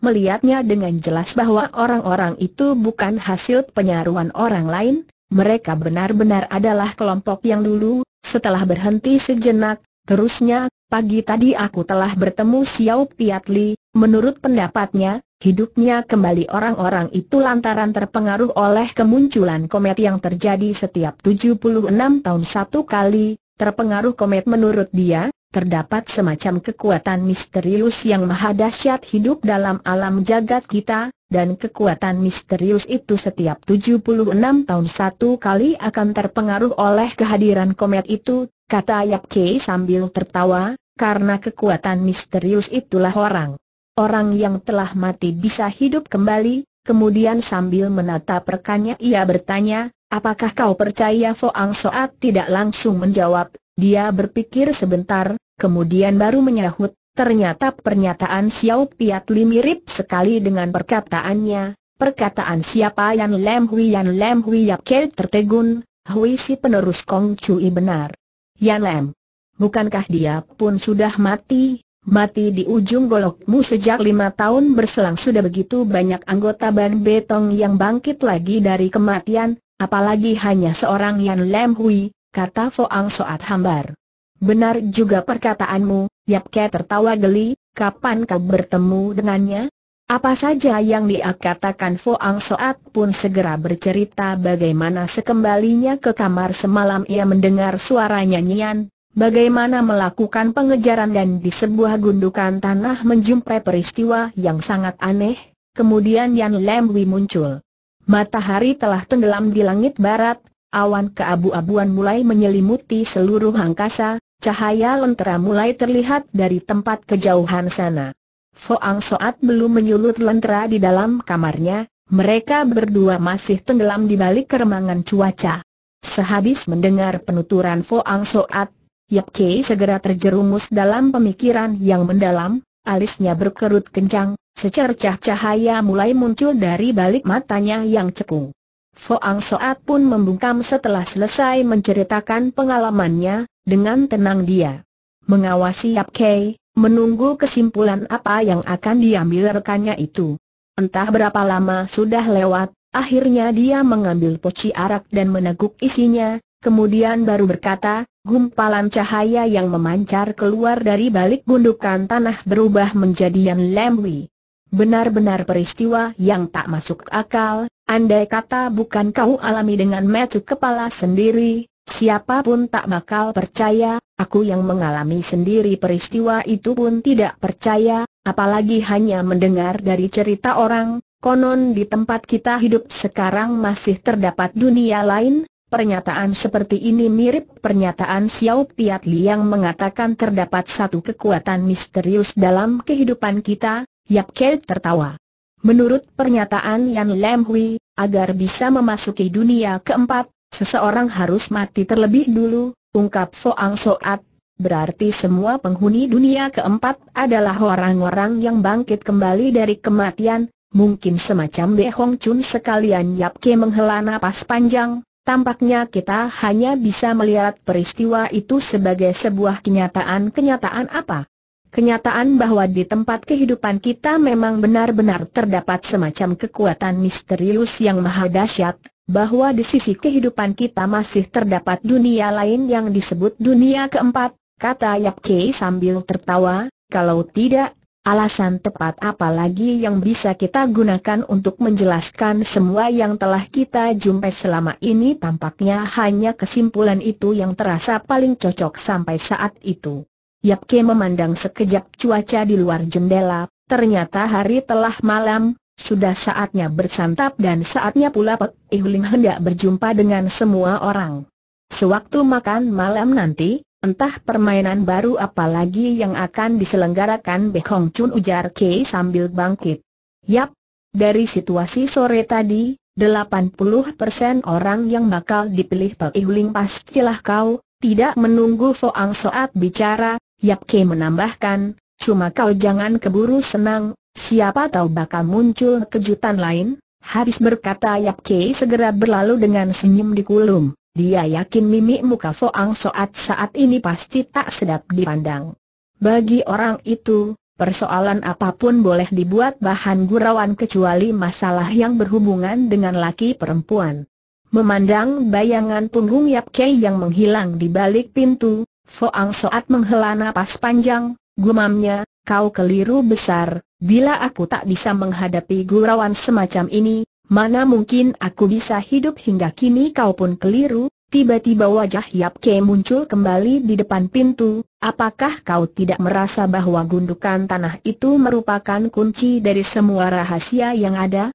melihatnya dengan jelas bahwa orang-orang itu bukan hasil penyaruan orang lain, mereka benar-benar adalah kelompok yang dulu, setelah berhenti sejenak, terusnya, pagi tadi aku telah bertemu Xiao Piatli, menurut pendapatnya, hidupnya kembali orang-orang itu lantaran terpengaruh oleh kemunculan komet yang terjadi setiap 76 tahun satu kali, terpengaruh komet menurut dia, terdapat semacam kekuatan misterius yang maha dahsyat hidup dalam alam jagat kita, dan kekuatan misterius itu setiap 76 tahun satu kali akan terpengaruh oleh kehadiran komet itu, kata Yap Kei sambil tertawa, karena kekuatan misterius itulah orang. Orang yang telah mati bisa hidup kembali, kemudian sambil menata perkannya ia bertanya, apakah kau percaya Foang Soat tidak langsung menjawab, dia berpikir sebentar, kemudian baru menyahut, ternyata pernyataan Xiao Piatli mirip sekali dengan perkataannya, perkataan siapa yang Lam Hui yang Lam Hui Yakel tertegun, Hui si penerus Kong Cui benar. Yan Lam, bukankah dia pun sudah mati? Mati di ujung golokmu sejak lima tahun berselang sudah begitu banyak anggota Ban Betong yang bangkit lagi dari kematian, apalagi hanya seorang Yan Lam Hui, kata Foang Soat Hambar. Benar juga perkataanmu, Yap Ke tertawa geli, kapan kau bertemu dengannya? Apa saja yang dia katakan Foang Soat pun segera bercerita bagaimana sekembalinya ke kamar semalam ia mendengar suara nyanyian, bagaimana melakukan pengejaran dan di sebuah gundukan tanah menjumpai peristiwa yang sangat aneh, kemudian Yan Lemwi muncul. Matahari telah tenggelam di langit barat, awan keabu-abuan mulai menyelimuti seluruh angkasa, cahaya lentera mulai terlihat dari tempat kejauhan sana. Foang Soat belum menyulut lentera di dalam kamarnya, mereka berdua masih tenggelam di balik keremangan cuaca. Sehabis mendengar penuturan Foang Soat, Yap Kei segera terjerumus dalam pemikiran yang mendalam, alisnya berkerut kencang, secercah cahaya mulai muncul dari balik matanya yang cekung. Foang Soat pun membungkam setelah selesai menceritakan pengalamannya, dengan tenang dia mengawasi Yap Kei, menunggu kesimpulan apa yang akan diambil rekannya itu. Entah berapa lama sudah lewat, akhirnya dia mengambil poci arak dan meneguk isinya, kemudian baru berkata, gumpalan cahaya yang memancar keluar dari balik gundukan tanah berubah menjadi yang lemwi. Benar-benar peristiwa yang tak masuk akal, Andai kata bukan kau alami dengan metu kepala sendiri, siapapun tak bakal percaya, aku yang mengalami sendiri peristiwa itu pun tidak percaya, apalagi hanya mendengar dari cerita orang, konon di tempat kita hidup sekarang masih terdapat dunia lain, pernyataan seperti ini mirip pernyataan Xiao Piat Li yang mengatakan terdapat satu kekuatan misterius dalam kehidupan kita, Yap Kei tertawa. Menurut pernyataan Yang Lam Hui, agar bisa memasuki dunia keempat, seseorang harus mati terlebih dulu, ungkap Foang Soat. Berarti semua penghuni dunia keempat adalah orang-orang yang bangkit kembali dari kematian, mungkin semacam Be Hong Chun sekalian Yap Ke menghela napas panjang, Tampaknya kita hanya bisa melihat peristiwa itu sebagai sebuah kenyataan-kenyataan apa. Kenyataan bahwa di tempat kehidupan kita memang benar-benar terdapat semacam kekuatan misterius yang maha dahsyat, bahwa di sisi kehidupan kita masih terdapat dunia lain yang disebut dunia keempat, kata Yap Kei sambil tertawa, kalau tidak, alasan tepat apa lagi yang bisa kita gunakan untuk menjelaskan semua yang telah kita jumpai selama ini tampaknya hanya kesimpulan itu yang terasa paling cocok sampai saat itu. Yap Ke memandang sekejap cuaca di luar jendela, ternyata hari telah malam, sudah saatnya bersantap dan saatnya pula Pek Ihling hendak berjumpa dengan semua orang. Sewaktu makan malam nanti, entah permainan baru apa lagi yang akan diselenggarakan Hong Chun ujar Ke sambil bangkit. Yap, dari situasi sore tadi, 80% orang yang bakal dipilih Pak Ihling pastilah kau, tidak menunggu Foang Soat bicara, Yap Ke menambahkan, cuma kau jangan keburu senang, siapa tahu bakal muncul kejutan lain. Habis berkata Yap Ke segera berlalu dengan senyum di kulum. Dia yakin mimi muka Foang Soat saat ini pasti tak sedap dipandang. Bagi orang itu, persoalan apapun boleh dibuat bahan gurauan kecuali masalah yang berhubungan dengan laki perempuan. Memandang bayangan punggung Yap Kei yang menghilang di balik pintu, Foang Soat menghela nafas panjang, gumamnya, kau keliru besar, bila aku tak bisa menghadapi gurauan semacam ini, mana mungkin aku bisa hidup hingga kini kau pun keliru, tiba-tiba wajah Yap Ke muncul kembali di depan pintu, apakah kau tidak merasa bahwa gundukan tanah itu merupakan kunci dari semua rahasia yang ada?